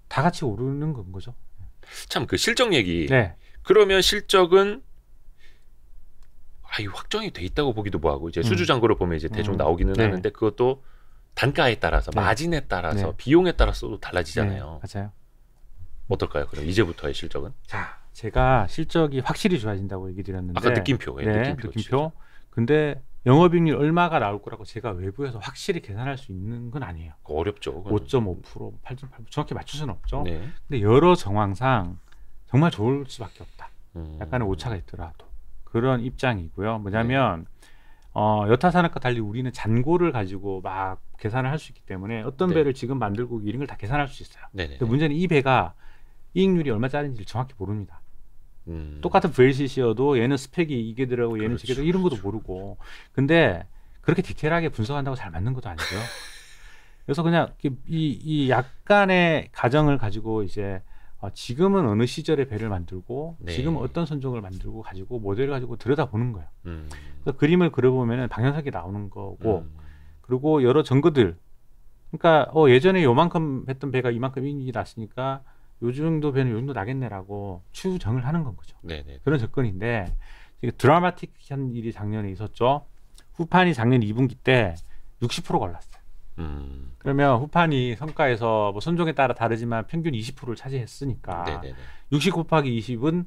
다 같이 오르는 건 거죠. 참 그 실적 얘기. 그러면 실적은 아이 확정이 돼 있다고 보기도 뭐하고 이제 음. 수주잔고를 보면 이제 대충 음. 나오기는 네. 하는데 그것도 단가에 따라서 네. 마진에 따라서 네. 비용에 따라서도 달라지잖아요. 맞아요. 어떨까요? 그럼 이제부터의 실적은? 자, 제가 실적이 확실히 좋아진다고 얘기 드렸는데 아까 느낌표, 예, 네, 느낌표, 느낌표. 근데 영업이익률 얼마가 나올 거라고 제가 외부에서 확실히 계산할 수 있는 건 아니에요. 어렵죠. 5.5%, 8.8% 정확히 맞출 수는 없죠. 네. 근데 여러 정황상 정말 좋을 수밖에 없다. 음. 약간의 오차가 있더라도 그런 입장이고요. 뭐냐면 네. 어, 여타 산업과 달리 우리는 잔고를 가지고 막 계산을 할 수 있기 때문에 어떤 네. 배를 지금 만들고 이런 걸 다 계산할 수 있어요. 네네 네, 근데 네. 문제는 이 배가 이익률이 얼마짜리인지를 정확히 모릅니다. 음. 똑같은 VLCC여도 얘는 스펙이 이게 들라고 얘는 그게죠 저게 그렇죠, 이런 것도 그렇죠. 모르고. 근데 그렇게 디테일하게 분석한다고 잘 맞는 것도 아니죠. 그래서 그냥 이, 이 약간의 가정을 가지고 이제 어, 지금은 어느 시절의 배를 만들고 네. 지금 어떤 선종을 만들고 가지고 모델을 가지고 들여다보는 거예요. 음. 그래서 그림을 그려보면 방향성이 나오는 거고 음. 그리고 여러 정거들 그러니까 어, 예전에 요만큼 했던 배가 이만큼 이 났으니까 요 정도 배는 요즘도 나겠네라고 추정을 하는 건 거죠. 네네. 네. 그런 접근인데 드라마틱한 일이 작년에 있었죠. 후판이 작년 2분기 때 60%가 올랐어요. 음. 그러면 후판이 성과에서 뭐 선종에 따라 다르지만 평균 20%를 차지했으니까 네네네. 60 곱하기 20은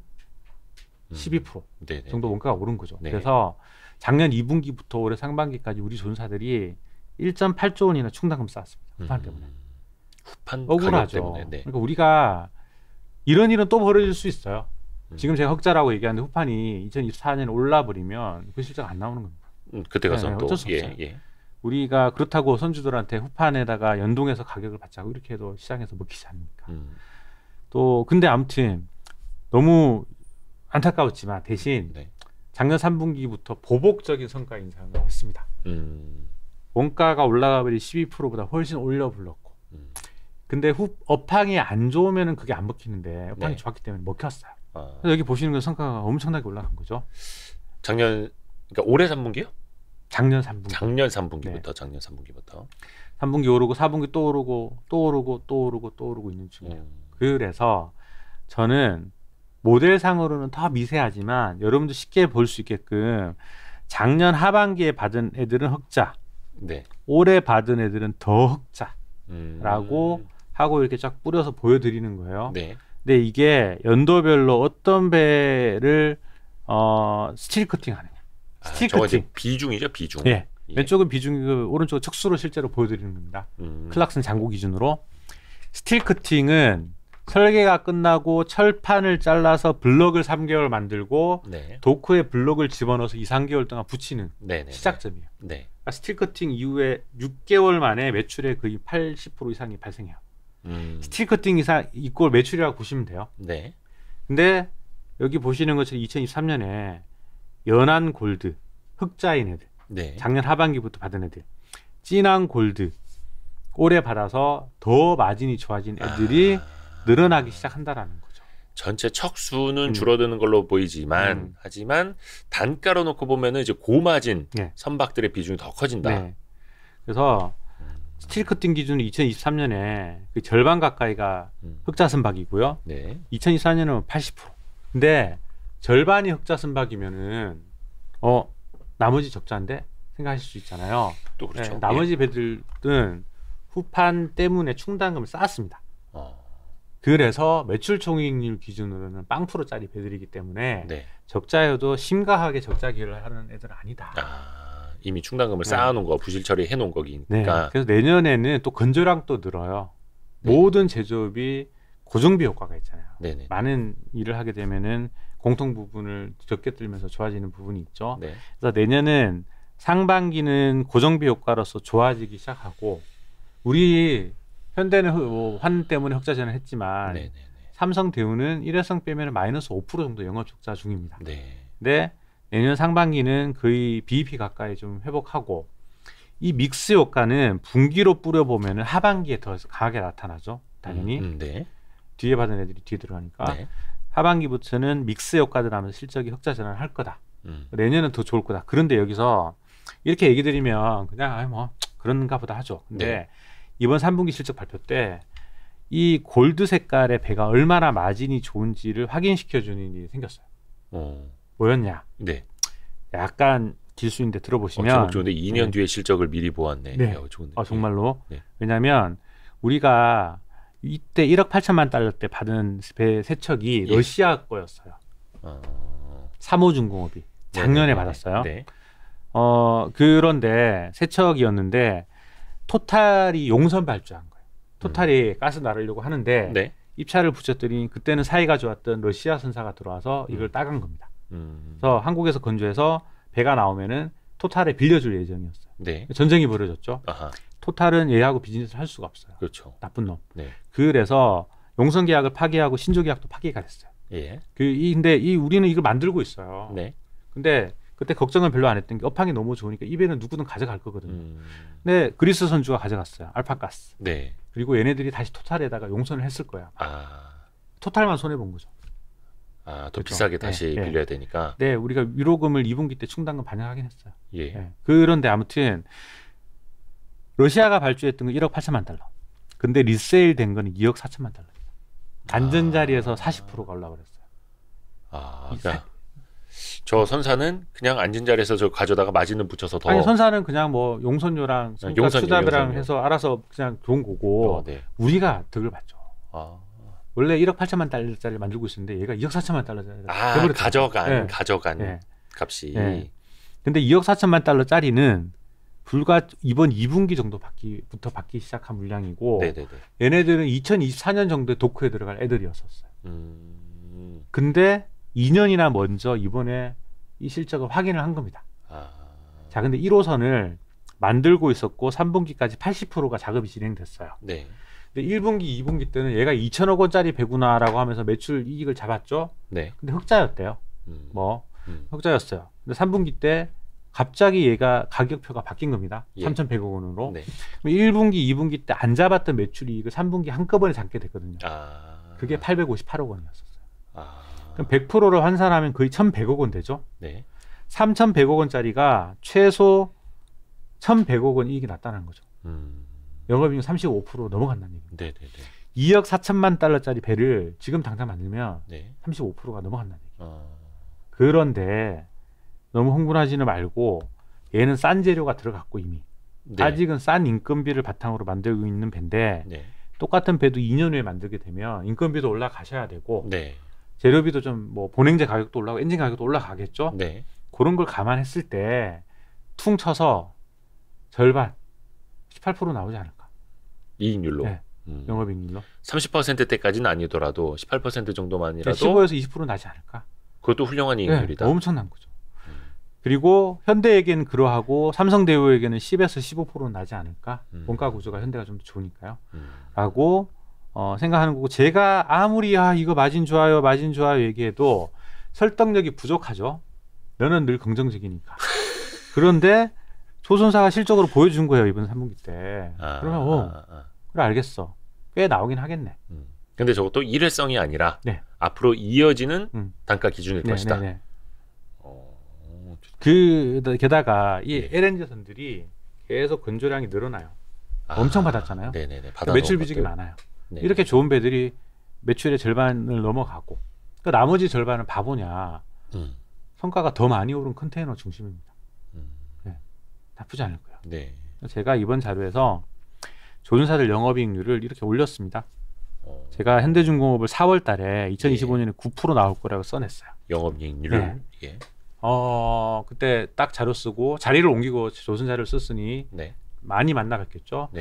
12% 네네. 정도 원가가 오른 거죠. 네 그래서 작년 2분기부터 올해 상반기까지 우리 조사들이 1.8조 원이나 충당금 쌓았습니다. 후판 음. 때문에. 음. 후판 억울하죠. 때문에. 네. 그러니까 우리가 이런 일은 또 벌어질 수 있어요. 음. 지금 제가 흑자라고 얘기하는데 후판이 2024년 에 올라버리면 그 실적 안 나오는 겁니다. 음, 그때 가서 네, 네, 또 어쩔 수 예, 없어요. 예. 우리가 그렇다고 선주들한테 후판에다가 연동해서 가격을 받자고 이렇게 해도 시장에서 먹히지 않습니까? 음. 또 근데 아무튼 너무 안타까웠지만 대신 네. 작년 3분기부터 보복적인 성과 인상을 했습니다. 음. 원가가 올라가버리 12%보다 훨씬 올려 불렀고 음. 근데 후, 업황이 안좋으면 그게 안 먹히는데 업황이 네. 좋았기 때문에 먹혔어요. 아. 그래서 여기 보시는 건 그 성과가 엄청나게 올라간 거죠. 작년 그러니까 올해 3분기요? 작년 3분기. 작년 3분기부터 네. 작년 3분기부터. 3분기 오르고 4분기 또 오르고 또 오르고 또 오르고 또 오르고 있는 중이에요. 음. 그래서 저는 모델상으로는 더 미세하지만 여러분도 쉽게 볼 수 있게끔 작년 하반기에 받은 애들은 흑자, 네. 올해 받은 애들은 더 흑자라고 음. 하고 이렇게 쫙 뿌려서 보여드리는 거예요. 네. 근데 이게 연도별로 어떤 배를 어, 스틸 커팅하느냐. 아, 스틸 아, 커팅. 비중이죠, 비중. 예. 예. 왼쪽은 비중이고 그 오른쪽은 척수로 실제로 보여드리는 겁니다. 음. 클락슨 장고 기준으로 스틸 커팅은 설계가 끝나고 철판을 잘라서 블럭을 3개월 만들고 네. 도크에 블럭을 집어넣어서 2, 3개월 동안 붙이는 네네 네, 네. 시작점이에요. 네. 그러니까 스틸 커팅 이후에 6개월 만에 매출의 거의 80% 이상이 발생해요. 음. 스티커팅 이상 이꼴 매출이라고 보시면 돼요. 네. 근데 여기 보시는 것처럼 2023년에 연한 골드 흑자인 애들, 네. 작년 하반기부터 받은 애들, 진한 골드 올해 받아서 더 마진이 좋아진 애들이 아... 늘어나기 시작한다라는 거죠. 전체 척수는 음. 줄어드는 걸로 보이지만 음. 하지만 단가로 놓고 보면은 이제 고마진 네. 선박들의 비중이 더 커진다. 네. 그래서 스틸커팅 기준 2023년에 그 절반 가까이가 음. 흑자 선박이고요. 네. 2024년은 80%. 근데 절반이 흑자 선박이면은 어 나머지 적자인데 생각하실 수 있잖아요. 또 그렇죠. 네, 나머지 예. 배들은 후판 때문에 충당금을 쌓았습니다. 어. 그래서 매출 총익률 기준으로는 빵프로짜리 배들이기 때문에 네. 적자여도 심각하게 적자 기여를 하는 애들 아니다. 아. 이미 충당금을 네. 쌓아놓은 거 부실 처리 해놓은 거니까. 네. 그래서 내년에는 또 건조량 또 늘어요. 네. 모든 제조업이 고정비 효과가 있잖아요. 네네. 많은 일을 하게 되면은 공통 부분을 적게 들면서 좋아지는 부분이 있죠. 네. 그래서 내년은 상반기는 고정비 효과로서 좋아지기 시작하고 우리 현대는 뭐 환 때문에 흑자전을 했지만 네네 삼성 대우는 일회성 빼면 마이너스 5% 정도 영업 적자 중입니다. 네. 근데 내년 상반기는 거의 BEP 가까이 좀 회복하고 이 믹스 효과는 분기로 뿌려보면 하반기에 더 강하게 나타나죠. 당연히 음, 음, 네. 뒤에 받은 애들이 뒤에 들어가니까 네. 하반기부터는 믹스 효과들 하면 실적이 흑자 전환을 할 거다. 음. 내년은 더 좋을 거다. 그런데 여기서 이렇게 얘기 드리면 그냥 아이 뭐 그런가 보다 하죠. 근데 네. 이번 3분기 실적 발표 때 이 골드 색깔의 배가 얼마나 마진이 좋은지를 확인시켜 주는 일이 생겼어요. 어. 뭐였냐? 네. 약간 길수인데 들어보시면 어, 제 좋은데 2년 네. 뒤에 실적을 미리 보았네. 네. 어, 좋은데. 어, 정말로. 네. 왜냐하면 우리가 이때 1억 8천만 달러 때 받은 세척이 예. 러시아 거였어요. 어... 아. 3호중공업이 작년에 네네. 받았어요. 네. 어 그런데 세척이었는데 토탈이 용선 발주한 거예요. 토탈이 음. 가스 나르려고 하는데 네. 입찰을 붙였더니 그때는 사이가 좋았던 러시아 선사가 들어와서 이걸 음. 따간 겁니다. 음. 그래서 한국에서 건조해서 배가 나오면은 토탈에 빌려줄 예정이었어요. 네. 전쟁이 벌어졌죠. 아하. 토탈은 얘하고 비즈니스를 할 수가 없어요. 그렇죠. 나쁜 놈. 네. 그래서 용선 계약을 파기하고 신조 계약도 파기가 됐어요. 예. 그 이, 근데 이 우리는 이걸 만들고 있어요. 네. 근데 그때 걱정을 별로 안 했던 게 업황이 너무 좋으니까 입에는 누구든 가져갈 거거든요. 음. 근데 그리스 선주가 가져갔어요. 알파가스. 네. 그리고 얘네들이 다시 토탈에다가 용선을 했을 거야. 아. 토탈만 손해 본 거죠. 아, 더 그렇죠. 비싸게 예, 다시 네, 빌려야 되니까. 네, 우리가 위로금을 2분기 때 충당금 반영하긴 했어요. 예. 네. 그런데 아무튼 러시아가 발주했던 건 1억 8천만 달러. 근데 리세일 된 거는 2억 4천만 달러. 안전 아. 자리에서 아. 40%가 올라버렸어요. 아, 그러니까 저 선사는 그냥 앉은 자리에서 저 가져다가 마진을 붙여서 더 아니 선사는 그냥 뭐 용선료랑 아, 용선 추이랑 해서 알아서 그냥 좋은 거고 어, 네. 우리가 득을 봤죠. 아. 원래 1억 8천만 달러짜리 를 만들고 있었는데 얘가 2억 4천만 달러짜리 아, 돼버렸어 가져간 네. 가져간 네. 값이. 네. 근데 2억 4천만 달러짜리는 불과 이번 2분기 정도 받기부터 받기 시작한 물량이고 네네네. 얘네들은 2024년 정도에 도쿄에 들어갈 애들이었었어요. 음... 근데 2년이나 먼저 이번에 이 실적을 확인을 한 겁니다. 아... 자, 근데 1호선을 만들고 있었고 3분기까지 80%가 작업이 진행됐어요. 네. 근데 1분기, 2분기 때는 얘가 2천억 원짜리 배구나라고 하면서 매출 이익을 잡았죠. 네. 근데 흑자였대요. 음. 뭐 음. 흑자였어요. 근데 3분기 때 갑자기 얘가 가격표가 바뀐 겁니다. 예. 3,100억 원으로. 네. 1분기, 2분기 때 안 잡았던 매출 이익을 3분기 한꺼번에 잡게 됐거든요. 아... 그게 858억 원이었었어요. 아... 그럼 100%를 환산하면 거의 1,100억 원 되죠. 네. 3,100억 원짜리가 최소 1,100억 원 이익이 났다는 거죠. 음... 영업이익 35% 넘어간다는 얘기입니다. 네, 네, 네. 2억 4천만 달러짜리 배를 지금 당장 만들면 네. 35%가 넘어간다는 얘기예요. 아... 그런데 너무 흥분하지는 말고 얘는 싼 재료가 들어갔고 이미 네. 아직은 싼 인건비를 바탕으로 만들고 있는 배인데 네. 똑같은 배도 2년 후에 만들게 되면 인건비도 올라가셔야 되고 네. 재료비도 좀뭐보냉제 가격도 올라가고 엔진 가격도 올라가겠죠. 네. 그런 걸 감안했을 때 퉁 쳐서 절반 18% 나오지 않을까. 이익률로. 네. 음. 영업이익률로. 30%대까지는 아니더라도 18% 정도만이라도. 네, 15에서 20% 나지 않을까. 그것도 훌륭한 네, 이익률이다. 네, 엄청난 거죠. 음. 그리고 현대에게 그러하고 삼성대우에게는 10에서 15% 나지 않을까. 음. 원가 구조가 현대가 좀 좋으니까요. 음. 라고 어, 생각하는 거고 제가 아무리 아 이거 마진 좋아요 마진 좋아요 얘기해도 설득력이 부족하죠. 너는 늘 긍정적이니까. 그런데 소손사가 실적으로 보여준 거예요 이번 3분기 때. 아, 그러면 어, 아, 아, 그래 알겠어. 꽤 나오긴 하겠네. 음. 근데 저것도 일회성이 아니라 네. 앞으로 이어지는 음. 단가 기준일 네, 네 것이다. 네, 어, 그 게다가 이 예. LNG 선들이 계속 건조량이 늘어나요. 아, 엄청 받았잖아요. 네네네. 네, 네. 그러니까 매출 비중이 많아요. 네 이렇게 좋은 배들이 매출의 절반을 넘어가고 그 나머지 절반은 바보냐. 음. 성과가 더 많이 오른 컨테이너 중심입니다. 나쁘지 않을 거예요. 네. 제가 이번 자료에서 조준사들 영업이익률을 이렇게 올렸습니다. 어... 제가 현대중공업을 4월달에 2025년에 예. 9% 나올 거라고 써냈어요. 영업이익률 네. 예. 어 그때 딱 자료 쓰고 자리를 옮기고 조선 자를 썼으니 네. 많이 만나봤겠죠. 네.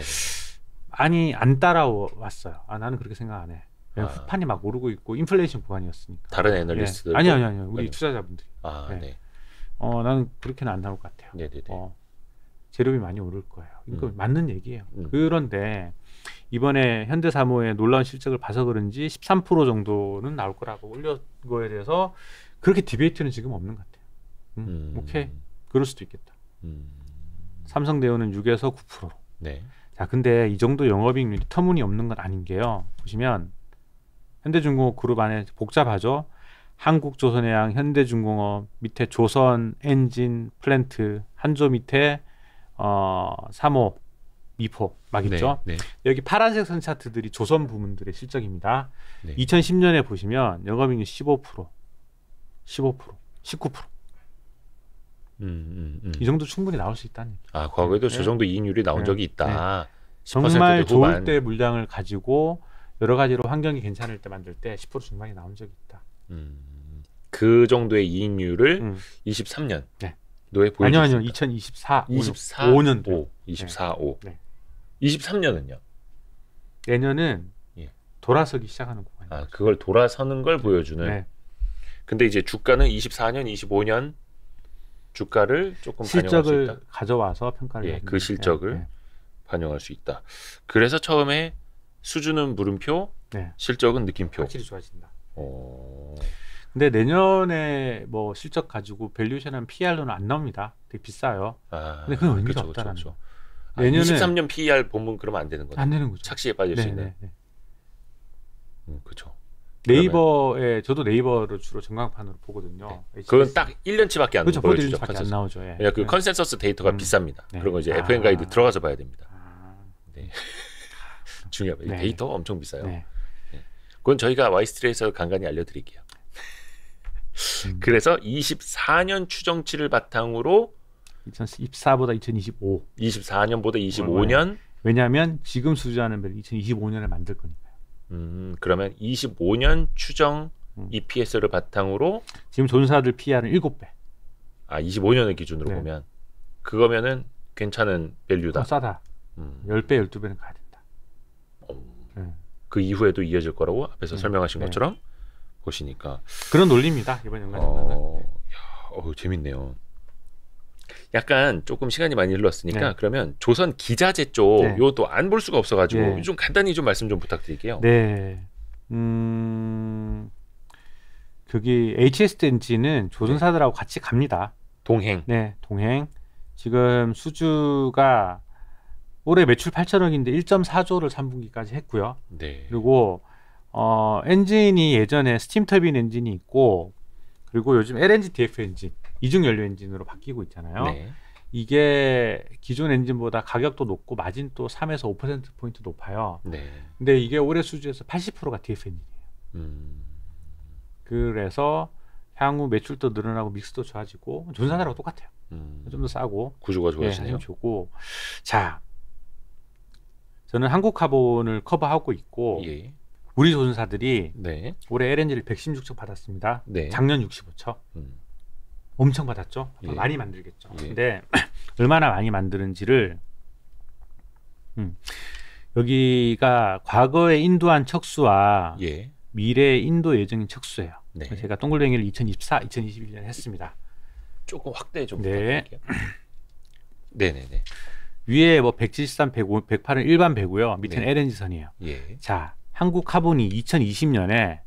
아니 안 따라왔어요. 아 나는 그렇게 생각 안 해. 아. 후판이 막 오르고 있고 인플레이션 구간이었으니까. 다른 애널리스트들. 네. 아니 아니 아니 우리 투자자분들이. 아 네. 네. 어 나는 그렇게는 안 나올 것 같아요. 네네네. 네, 네. 어, 재료비 많이 오를 거예요. 이거 음. 맞는 얘기예요. 음. 그런데 이번에 현대사모의 놀라운 실적을 봐서 그런지 13% 정도는 나올 거라고 올린 거에 대해서 그렇게 디베이트는 지금 없는 것 같아요. 음, 음. 오케이. 그럴 수도 있겠다. 음. 삼성대우는 6에서 9%로. 네. 자, 근데 이 정도 영업이익률이 터무니없는 건 아닌 게요. 보시면 현대중공업 그룹 안에 복잡하죠. 한국조선해양, 현대중공업 밑에 조선 엔진 플랜트 한조 밑에 어, 3호, 2포 막 있죠. 네, 네. 여기 파란색 선 차트들이 조선 부문들의 실적입니다. 네. 2010년에 보시면 영업이익률 15%, 15%, 19%. 음, 음, 음. 이 정도 충분히 나올 수 있다는 얘죠 아, 과거에도 저 네. 정도 이익률이 나온 네. 적이 있다. 네. 정말 좋을 때 물량을 가지고 여러 가지로 환경이 괜찮을 때 만들 때 10% 중반이 나온 적이 있다. 음, 그 정도의 이익률을 23년 음. 노예 네, 보여 아니요 아니요 2024 24 5년도 5, 24 5 네. 23년은요 내년은 예. 돌아서기 시작하는 구간 아 그걸 돌아서는 걸 보여주는 네. 근데 이제 주가는 24년 25년 주가를 조금 실적을 가져와서 평가를 예, 그 실적을 네. 반영할 수 있다 그래서 처음에 수준은 물음표 네. 실적은 느낌표 확실히 좋아진다 어... 근데 내년에 뭐 실적 가지고 밸류션한 PR로는 안 나옵니다. 되게 비싸요. 아, 근데 그건 의미가 그쵸, 없다는 거죠. 아, 내년에 23년 PER 보면 그러면 안 되는 거죠. 안 되는 거죠. 착시에 빠질 네네, 수 네, 있는. 네. 네. 음, 그렇죠. 네이버에 저도 네이버를 주로 전광판으로 보거든요. 네. 그건 딱 1년치밖에 안 그렇죠. 그 보여주죠. 1년치밖에 안 나오죠. 예. 그러 네. 컨센서스 데이터가 음. 비쌉니다. 네. 그런 거 이제 아. FN 가이드 들어가서 봐야 됩니다. 아. 네. 중요합니다. 데이터가 엄청 비싸요. 그건 저희가 와이스트리에서 간간히 알려드릴게요. 음. 그래서 24년 추정치를 바탕으로 2024보다 2025. 24년보다 25년. 왜냐하면 지금 수주하는 배를 2 0 2 5년을 만들 거니까요. 음, 그러면 25년 추정 음. EPS를 바탕으로 지금 존사들 PR은 7배. 아, 25년을 기준으로 네. 보면 그거면은 괜찮은 밸류다. 싸다. 음. 10배, 12배는 가야 된다. 어, 네. 그 이후에도 이어질 거라고 앞에서 네. 설명하신 네. 것처럼 것이니까 그런 논리입니다 이번 연간 장관은. 어, 야, 어, 재밌네요. 약간 조금 시간이 많이 흘렀으니까 네. 그러면 조선 기자재 쪽요또안볼 네. 수가 없어가지고 네. 좀 간단히 좀 말씀 좀 부탁드릴게요. 네. 음 그게 HSNG는 조선사들하고 네. 같이 갑니다. 동행. 네, 동행. 지금 수주가 올해 매출 8천억인데 1.4조를 3분기까지 했고요. 네. 그리고 어, 엔진이 예전에 스팀 터빈 엔진이 있고 그리고 요즘 LNG DF 엔진 이중 연료 엔진으로 바뀌고 있잖아요. 네. 이게 기존 엔진보다 가격도 높고 마진도 3에서 5% 포인트 높아요. 네. 근데 이게 올해 수주에서 80%가 DF 엔진이에요. 음. 그래서 향후 매출도 늘어나고 믹스도 좋아지고 전산화랑 똑같아요. 음. 좀더 싸고 구조가 예, 좋아지네요. 예, 좋고 자 저는 한국 카본을 커버하고 있고 예. 우리 조선사들이 네. 올해 LNG를 116척 받았습니다. 네. 작년 65척. 음. 엄청 받았죠. 예. 많이 만들겠죠. 예. 근데 얼마나 많이 만드는지를 음. 여기가 과거의 인도한 척수와 예. 미래 의 인도 예정인 척수예요. 네. 제가 동글뱅이를 2024, 2021년 에 했습니다. 조금 확대 좀 네. 네네네. 위에 뭐 173, 105, 108은 일반 배고요. 밑에는 네. LNG선이에요. 예. 자, 한국화분이 2020년에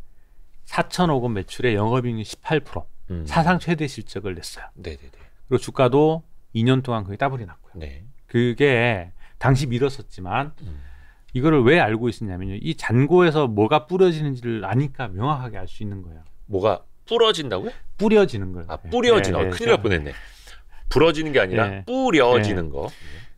4천억 원 매출에 영업이익 18% 음. 사상 최대 실적을 냈어요. 네네네. 그리고 주가도 2년 동안 거의 따블이 났고요. 네. 그게 당시 밀었었지만 음. 이거를 왜 알고 있었냐면요. 이 잔고에서 뭐가 뿌려지는지를 아니까 명확하게 알 수 있는 거예요. 뭐가 뿌려진다고요? 뿌려지는 거예요. 아, 예, 뿌려지는. 네, 네, 큰일 날 뻔했네. 부러지는 게 아니라 네. 뿌려지는 거.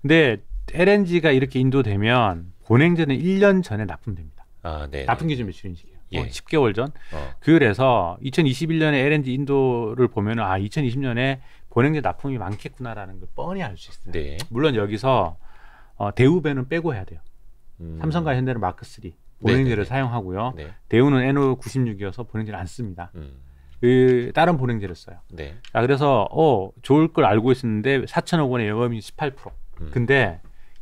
근데 LNG가 이렇게 인도되면 본행전은 1년 전에 납품됩니다. 아, 네. 나쁜 네. 기준 매출인식이에요. 예. 어, 10개월 전. 어. 그래서 2021년에 LNG 인도를 보면 아 2020년에 본행제 납품이 많겠구나라는 걸 뻔히 알 수 있어요. 네. 물론 여기서 어, 대우배는 빼고 해야 돼요. 음. 삼성과 현대는 마크 3 본행제를 네네 사용하고요. 네. 대우는 NO96이어서 본행제를 안 씁니다. 음. 그 다른 본행제를 써요. 네. 아, 그래서 어 좋을 걸 알고 있었는데 4천억 원의 여업이 18%. 음. 근데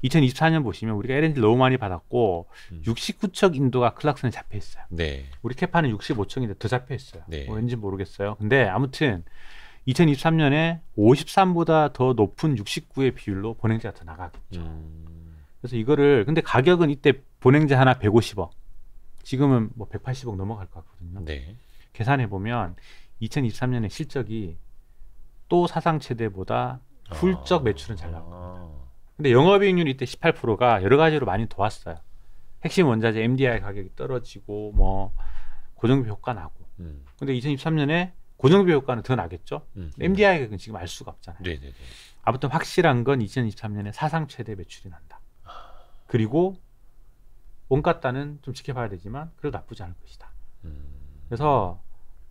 2024년 보시면 우리가 LNG 너무 많이 받았고 음. 69척 인도가 클락스에 잡혀 있어요. 네. 우리 캐파는 65척인데 더 잡혀 있어요. 네. 뭐 왠지 모르겠어요. 근데 아무튼 2023년에 53보다 더 높은 69의 비율로 보냉제가 더 나가겠죠. 음. 그래서 이거를 근데 가격은 이때 보냉제 하나 150억, 지금은 뭐 180억 넘어갈 것 같거든요. 네. 계산해 보면 2023년에 실적이 또 사상 최대보다 아. 훌쩍 매출은 잘 나옵니다. 아. 근데 영업이익률이 이때 18%가 여러 가지로 많이 도왔어요. 핵심 원자재 MDI 가격이 떨어지고 뭐 고정비 효과 나고. 음. 근데 2023년에 고정비 효과는 더 나겠죠. 음. MDI 가격은 지금 알 수가 없잖아요. 네네네. 네, 네. 아무튼 확실한 건 2023년에 사상 최대 매출이 난다. 아. 그리고 원가 따는 좀 지켜봐야 되지만 그래도 나쁘지 않을 것이다. 음. 그래서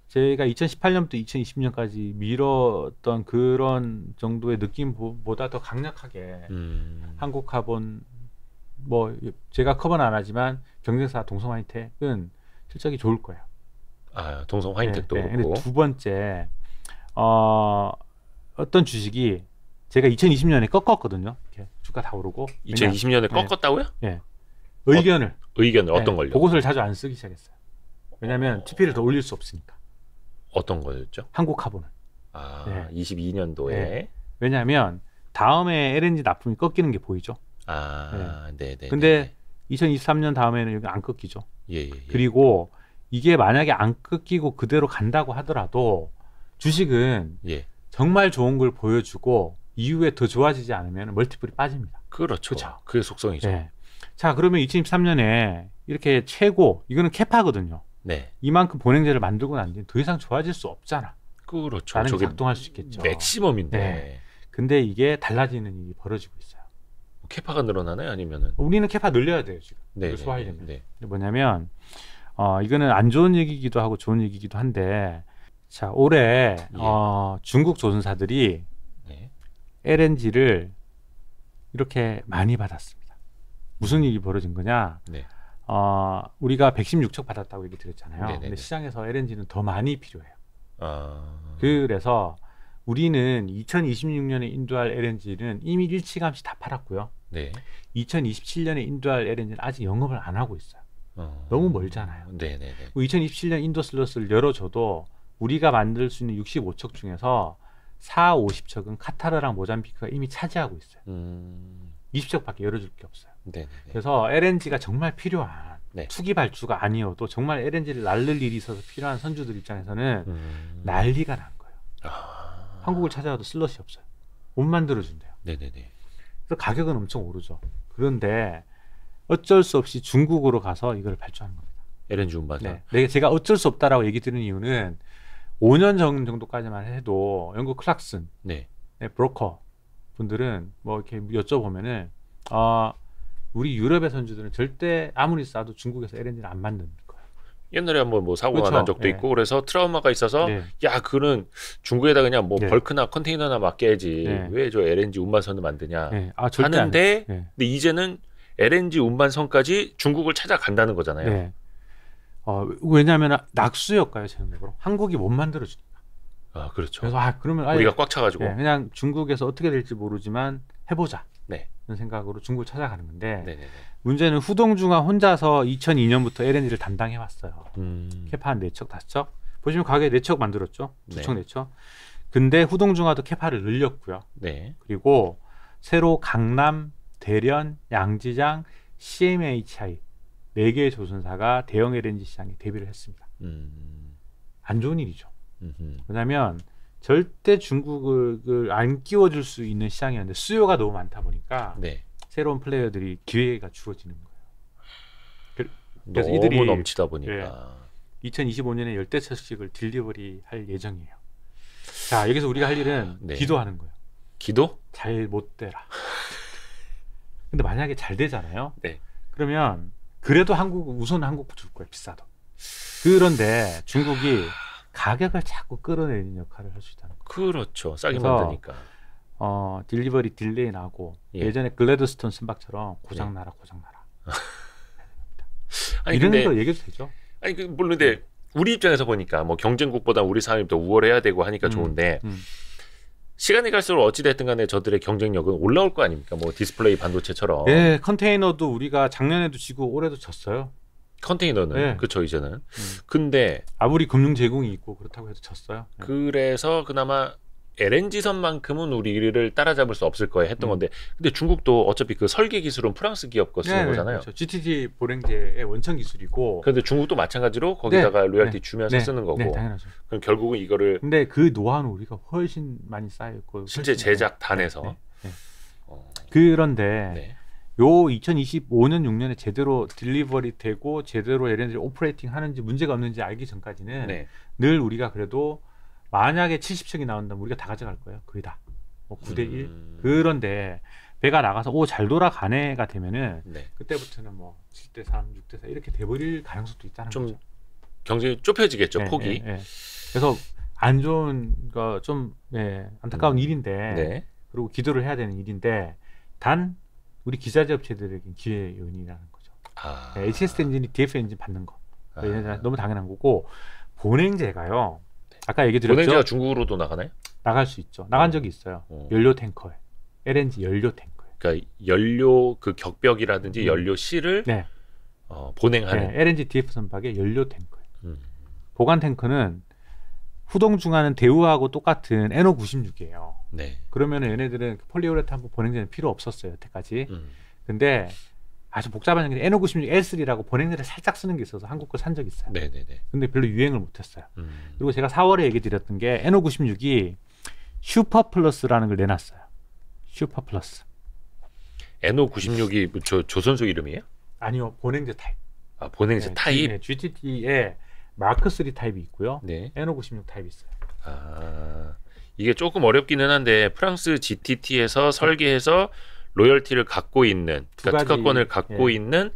제가 2018년부터 2020년까지 밀었던 그런 정도의 느낌보다 더 강력하게 음. 한국 카본 뭐 제가 커버는 안 하지만 경쟁사 동성 화이텍은 실적이 좋을 거예요. 아 동성 화이텍도 네, 네. 그렇고. 두 번째 어, 어떤 주식이 제가 2020년에 꺾었거든요. 이렇게 주가 다 오르고. 2020년에 꺾었다고요? 예. 네. 의견을. 어, 의견을 네. 어떤 걸요? 보고서를 자주 안 쓰기 시작했어요. 왜냐하면 어... TP를 더 올릴 수 없으니까. 어떤 거였죠? 한국 카본 아, 네. 22년도에. 네. 왜냐하면 다음에 LNG 납품이 꺾이는 게 보이죠. 아, 네, 네. 네 근데 2023년 다음에는 여기 안 꺾이죠. 예, 예, 예. 그리고 이게 만약에 안 꺾이고 그대로 간다고 하더라도 주식은 예. 정말 좋은 걸 보여주고 이후에 더 좋아지지 않으면 멀티플이 빠집니다. 그렇죠. 그쵸? 그게 속성이죠. 네. 자, 그러면 2023년에 이렇게 최고, 이거는 캡하거든요. 네. 이만큼 본행제를 만들고 난 뒤에 더 이상 좋아질 수 없잖아. 그렇죠. 나는 작동할 수 있겠죠. 맥시멈인데. 네. 근데 이게 달라지는 일이 벌어지고 있어요. 뭐 캐파가 늘어나나요? 아니면은? 우리는 캐파 늘려야 돼요 지금. 네. 소화하려면. 네, 네, 네. 근데 뭐냐면 어, 이거는 안 좋은 얘기기도 하고 좋은 얘기기도 한데 자 올해 예. 어, 중국 조선사들이 예. 네. LNG를 이렇게 많이 받았습니다. 무슨 일이 벌어진 거냐? 네. 어, 우리가 116척 받았다고 얘기 드렸잖아요. 네네네. 근데 시장에서 LNG는 더 많이 필요해요. 아... 그래서 우리는 2026년에 인도할 LNG는 이미 일치감시다 팔았고요. 네. 2027년에 인도할 LNG는 아직 영업을 안 하고 있어요. 어... 너무 멀잖아요. 네네네. 2027년 뭐 인도 슬롯을 열어줘도 우리가 만들 수 있는 65척 중에서 4, 50척은 카타르랑 모잠비크가 이미 차지하고 있어요. 음... 2 0석밖에 열어줄 게 없어요. 네네 네, 네. 그래서 LNG가 정말 필요한 네. 투기 발주가 아니어도 정말 LNG를 날릴 일이 있어서 필요한 선주들 입장에서는 음... 난리가 난 거예요. 아... 한국을 찾아와도 슬롯이 없어요. 못 만들어준대요. 네네네. 네, 그래서 가격은 엄청 오르죠. 그런데 어쩔 수 없이 중국으로 가서 이걸 발주하는 겁니다. LNG 운반사. 네. 제가 어쩔 수 없다라고 얘기 드린 이유는 5년 정도까지만 해도 영국 클락슨, 네. 네, 브로커 분들은 뭐 이렇게 여쭤보면은 아 우리 유럽의 선주들은 절대 아무리 싸도 중국에서 LNG를 안 만든 거예요. 옛날에 한번 뭐 사고가 그렇죠. 난 적도 네. 있고 그래서 트라우마가 있어서 네. 야 그는 중국에다 그냥 뭐 네. 벌크나 컨테이너나 맡겨야지 네. 왜저 LNG 운반선을 만드냐 네. 아, 하는데 네. 근데 이제는 LNG 운반선까지 중국을 찾아간다는 거잖아요. 어, 왜냐하면 낙수였가요 제능적으로 한국이 못 만들어주니까. 아 그렇죠. 그래서 아 그러면 우리가 꽉 차가지고 네, 그냥 중국에서 어떻게 될지 모르지만 해보자. 네. 이런 생각으로 중국을 찾아가는 건데 네네네. 네, 네. 문제는 후동중화 혼자서 2002년부터 L&D를 담당해 왔어요. 음. 캐파 한 4척, 5척. 보시면 과거에 4척 만들었죠. 2척, 네. 4척. 근데 후동중화도 캐파를 늘렸고요. 네. 그리고 새로 강남, 대련, 양지장, CMHI 4개의 조선사가 대형 LNG 시장에 대비를 했습니다. 음. 안 좋은 일이죠. 왜냐하면 절대 중국을 안 끼워줄 수 있는 시장이었는데 수요가 너무 많다 보니까 네. 새로운 플레이어들이 기회가 주어지는 거예요. 그, 그래서 너무 이들이 넘치다 보니까 네, 예. 2025년에 열대 채식을 딜리버리 할 예정이에요. 자 여기서 우리가 할 일은 네. 기도하는 거예요. 기도? 잘 못 되라. 근데 만약에 잘 되잖아요. 네. 그러면 그래도 한국 우선 한국 줄 거예요 비싸도. 그런데 중국이 가격을 자꾸 끌어내리는 역할을 할 수 있다는 거죠. 그렇죠. 싸게 만드니까. 어, 딜리버리 딜레이 나고 예. 전에 글래드스톤 쓴박처럼 고장 나라 예. 고장 나라. 아 이런 근데, 거 얘기도 되죠. 아니 그 물론 근데 우리 입장에서 보니까 뭐 경쟁국보다 우리 사람이 더 우월해야 되고 하니까 음, 좋은데 음. 시간이 갈수록 어찌됐든 간에 저들의 경쟁력은 올라올 거 아닙니까? 뭐 디스플레이 반도체처럼. 예, 컨테이너도 우리가 작년에도 지고 올해도 졌어요. 컨테이너는 네. 그렇죠 이제는. 음. 근데 아무리 금융 제공이 있고 그렇다고 해도 졌어요. 네. 그래서 그나마 LNG선만큼은 우리를 따라잡을 수 없을 거예요 했던 음. 건데 근데 중국도 어차피 그 설계 기술은 프랑스 기업 거 쓰는 네, 네 거잖아요. 그렇죠. GTD 보냉제의 원천 기술이고. 그런데 중국도 마찬가지로 거기다가 네, 로열티 네, 주면서 네, 쓰는 거고. 네, 당연하죠. 그럼 결국은 이거를 근데 그 노하우는 우리가 훨씬 많이 쌓여 있고 실제 제작 단에서 네, 어... 그런데 요 2025년 6년에 제대로 딜리버리 되고 제대로 예를 들이 오퍼레이팅 하는지 문제가 없는지 알기 전까지는 네. 늘 우리가 그래도 만약에 70척이 나온다면 우리가 다 가져갈 거예요. 거의 다. 뭐 9대 1. 음. 그런데 배가 나가서 오 잘 돌아가네가 되면은 네. 그때부터는 뭐 7대 3, 6대 4 이렇게 돼 버릴 가능성도 있다는 좀 거죠. 경쟁이 좁혀지겠죠, 네, 폭이. 네, 네. 그래서 안 좋은 거좀 네, 안타까운 음. 일인데 네. 그리고 기도를 해야 되는 일인데 단 우리 기사제 업체들에게 기회 요인이라는 거죠. 아. 네, h s 엔진이 DF 엔진 받는 거. 아. 네, 네, 너무 당연한 거고 본행제가요. 아까 얘기 드렸죠. 본행제가 중국으로도 나가나요? 나갈 수 있죠. 나간 어. 적이 있어요. 어. 연료 탱커에 LNG 연료 탱커 그러니까 연료 그 격벽이라든지 음. 연료 실을 네. 어, 본행하는 네, LNG DF 선박의 연료 탱커. 음. 보관 탱크는 후동 중하는 대우하고 똑같은 NO96이에요. 네. 그러면 얘네들은 그 폴리오레탄 번행제는 필요 없었어요 여태까지. 음. 근데 아주 복잡한 얘 n 9 6 L3라고 번행제를 살짝 쓰는 게 있어서 한국 걸산 적이 있어요. 네네네. 근데 별로 유행을 못했어요. 음. 그리고 제가 4월에 얘기 드렸던 게 N596이 슈퍼 플러스라는 걸 내놨어요. 슈퍼 플러스. N596이 저 뭐 조선소 이름이에요? 아니요 본행제 타입. 아 본행제 네, 타입. 네, GTT에 마크 3 타입이 있고요. 네. N596 타입이 있어요. 아 이게 조금 어렵기는 한데 프랑스 GTT에서 설계해서 로열티를 갖고 있는 그러니까 특허권을 갖고 예. 있는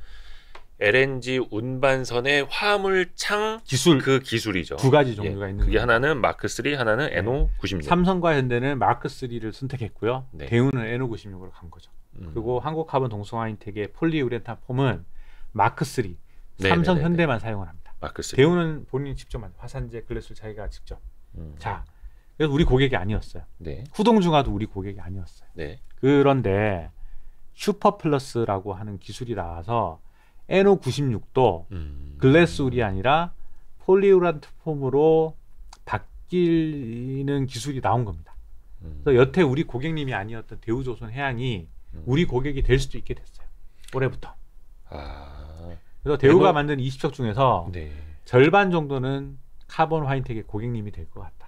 LNG 운반선의 화물창 기술 그 기술이죠. 두 가지 종류가 예. 있는 그게 하나는 마크 3, 하나는 NO 예. 96. 삼성과 현대는 마크 3를 선택했고요. 네. 대우는 NO 96으로 간 거죠. 음. 그리고 한국카본 동성화인텍의 폴리우레탄 폼은 마크 3, 삼성 네네네네. 네, 네. 현대만 사용을 합니다. 마크 3. 대우는 본인이 직접 만든 화산재 글래스 를 자기가 직접. 음. 자, 그래서 우리 고객이 아니었어요. 네. 후동중화도 우리 고객이 아니었어요. 네. 그런데 슈퍼플러스라고 하는 기술이 나와서 NO96도 음. 글래스울이 아니라 폴리우란트 폼으로 바뀌는 기술이 나온 겁니다. 음. 그래서 여태 우리 고객님이 아니었던 대우조선 해양이 음. 우리 고객이 될 수도 있게 됐어요. 올해부터. 아. 그래서 대우가 NO... 네, 뭐 만든 20척 중에서 네. 절반 정도는 카본 화인텍의 고객님이 될 것 같아요.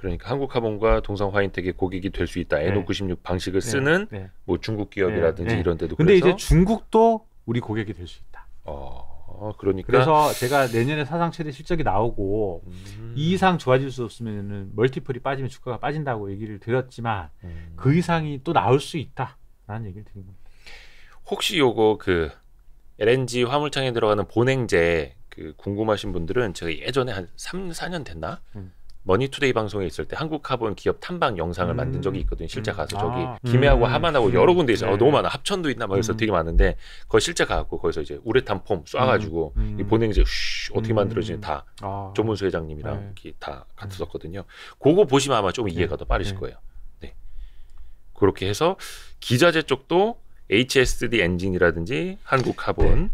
그러니까 한국화본과 동성화인텍의 고객이 될 수 있다. n 오96 방식을 네. 쓰는 네. 뭐 중국 기업이라든지 이런 데도 근데 그래서 이제 중국도 우리 고객이 될 수 있다. 어, 그러니까 그래서 제가 내년에 사상 최대 실적이 나오고 음. 이 이상 좋아질 수 없으면은 멀티플이 빠지면 주가가 빠진다고 얘기를 드렸지만 음. 그 이상이 또 나올 수 있다라는 얘기를 드린 겁니다. 혹시 요거 그 LNG 화물창에 들어가는 본행제 그 궁금하신 분들은 제가 예전에 한 3, 4년 됐나? 음. 머니투데이 방송에 있을 때 한국카본 기업 탐방 영상을 음. 만든 적이 음. 있거든요. 실제 가서 음. 저기 아. 김해하고 음. 하만하고 여러 군데 있어 어, 네. 어, 너무 많아. 합천도 있나 막래서 음. 되게 많은데 거기 실제 가갖고 거기서 이제 우레탄 폼 쏴가지고 음. 이보이제슈 어떻게 만들어지는 다 아. 조문수 회장님이랑 네. 다 같았었거든요. 그거 보시면 아마 좀 네. 이해가 네. 더 빠르실 네. 거예요. 네. 그렇게 해서 기자재 쪽도 HSD 엔진이라든지 한국카본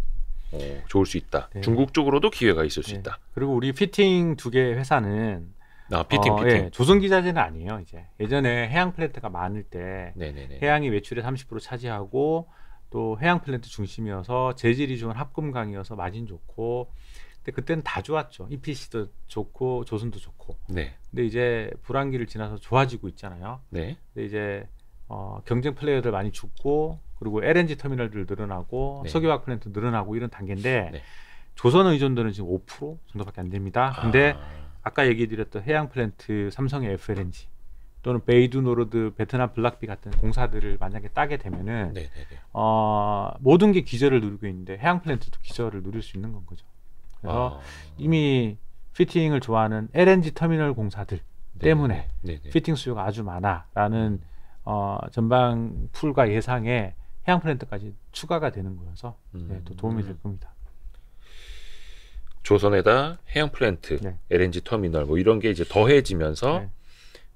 네. 어, 좋을 수 있다. 중국 쪽으로도 기회가 있을 수 있다. 그리고 우리 피팅 두 개 회사는 아, 피팅, 어, 피팅. 예, 조선기 자재는 아니에요. 이제 예전에 해양 플랜트가 많을 때 네네네. 해양이 외출의 30% 차지하고 또 해양 플랜트 중심이어서 재질이 좋은 합금강이어서 마진 좋고 근데 그때는 다 좋았죠. EPC도 좋고 조선도 좋고. 네. 근데 이제 불황기를 지나서 좋아지고 있잖아요. 네. 근데 이제 어, 경쟁 플레이어들 많이 죽고 그리고 LNG 터미널들 늘어나고 네. 석유화 플랜트 늘어나고 이런 단계인데 네. 조선 의존도는 지금 5% 정도밖에 안 됩니다. 근데 아... 아까 얘기드렸던 해양 플랜트 삼성의 FLNG 또는 베이두 노르드 베트남 블락비 같은 공사들을 만약에 따게 되면은 네네네. 네, 네. 어, 모든 게 기저를 누리고 있는데 해양 플랜트도 기저를 누릴 수 있는 건 거죠. 그래서 아. 이미 피팅을 좋아하는 LNG 터미널 공사들 네, 때문에 네네. 피팅 수요가 아주 많아라는 어, 전방 풀과 예상에 해양 플랜트까지 추가가 되는 거여서 음. 네, 또 도움이 음. 될 겁니다. 조선에다 해양 플랜트, 네. LNG 터미널 뭐 이런 게 이제 더해지면서 네.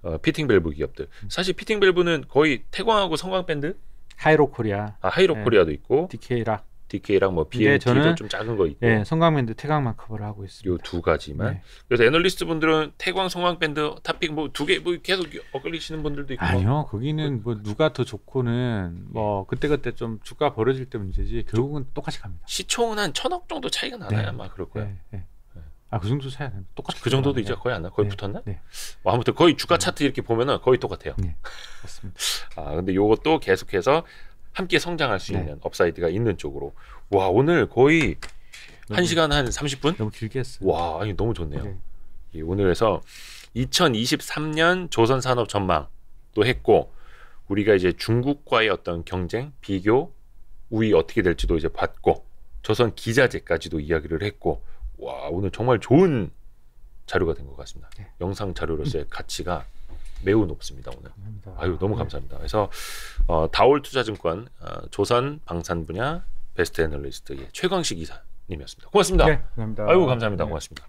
어, 피팅 밸브 기업들. 음. 사실 피팅 밸브는 거의 태광하고 성광 밴드 하이로 코리아. 아, 하이로 코리아도 네. 있고. 디케락 DK랑 뭐 BMT도 네, 좀 작은 거 있고. 네, 성광밴드 태광 마크업을 하고 있습니다. 요두 가지만. 네. 그래서 애널리스트 분들은 태광 성광밴드 탑픽 뭐두개뭐 뭐 계속 엇갈리시는 분들도 있고. 아니요, 거기는 뭐 누가 더 좋고는 뭐 예. 그때 그때 좀 주가 벌어질 때 문제지 결국은 똑같이 갑니다. 시총은 한 천억 정도 차이가 네. 나나요? 네. 아마 그럴 거예요. 네, 네. 예. 아그 정도 차이 나 똑같이 그 정도도 이제 거의 안나 거의 네, 붙었나? 네. 뭐 아무튼 거의 주가 차트 이렇게 보면은 거의 똑같아요. 네, 맞습니다. 아 근데 요것도 계속해서 함께 성장할 수 네. 있는 업사이드가 있는 쪽으로. 와 오늘 거의 한 시간 한 30분? 너무 길게 했어요. 와 아니 너무 좋네요. 네. 예, 오늘에서 2023년 조선 산업 전망도 했고 우리가 이제 중국과의 어떤 경쟁, 비교, 우위 어떻게 될지도 이제 봤고 조선 기자재까지도 이야기를 했고 와 오늘 정말 좋은 자료가 된 것 같습니다. 네. 영상 자료로서의 가치가 매우 높습니다 오늘. 감사합니다. 아유 너무 네. 감사합니다. 그래서 어, 다올 투자증권 어, 조선 방산 분야 베스트 애널리스트 예, 최광식 이사님이었습니다. 고맙습니다. 네, 감사합니다. 아유 감사합니다. 네. 고맙습니다.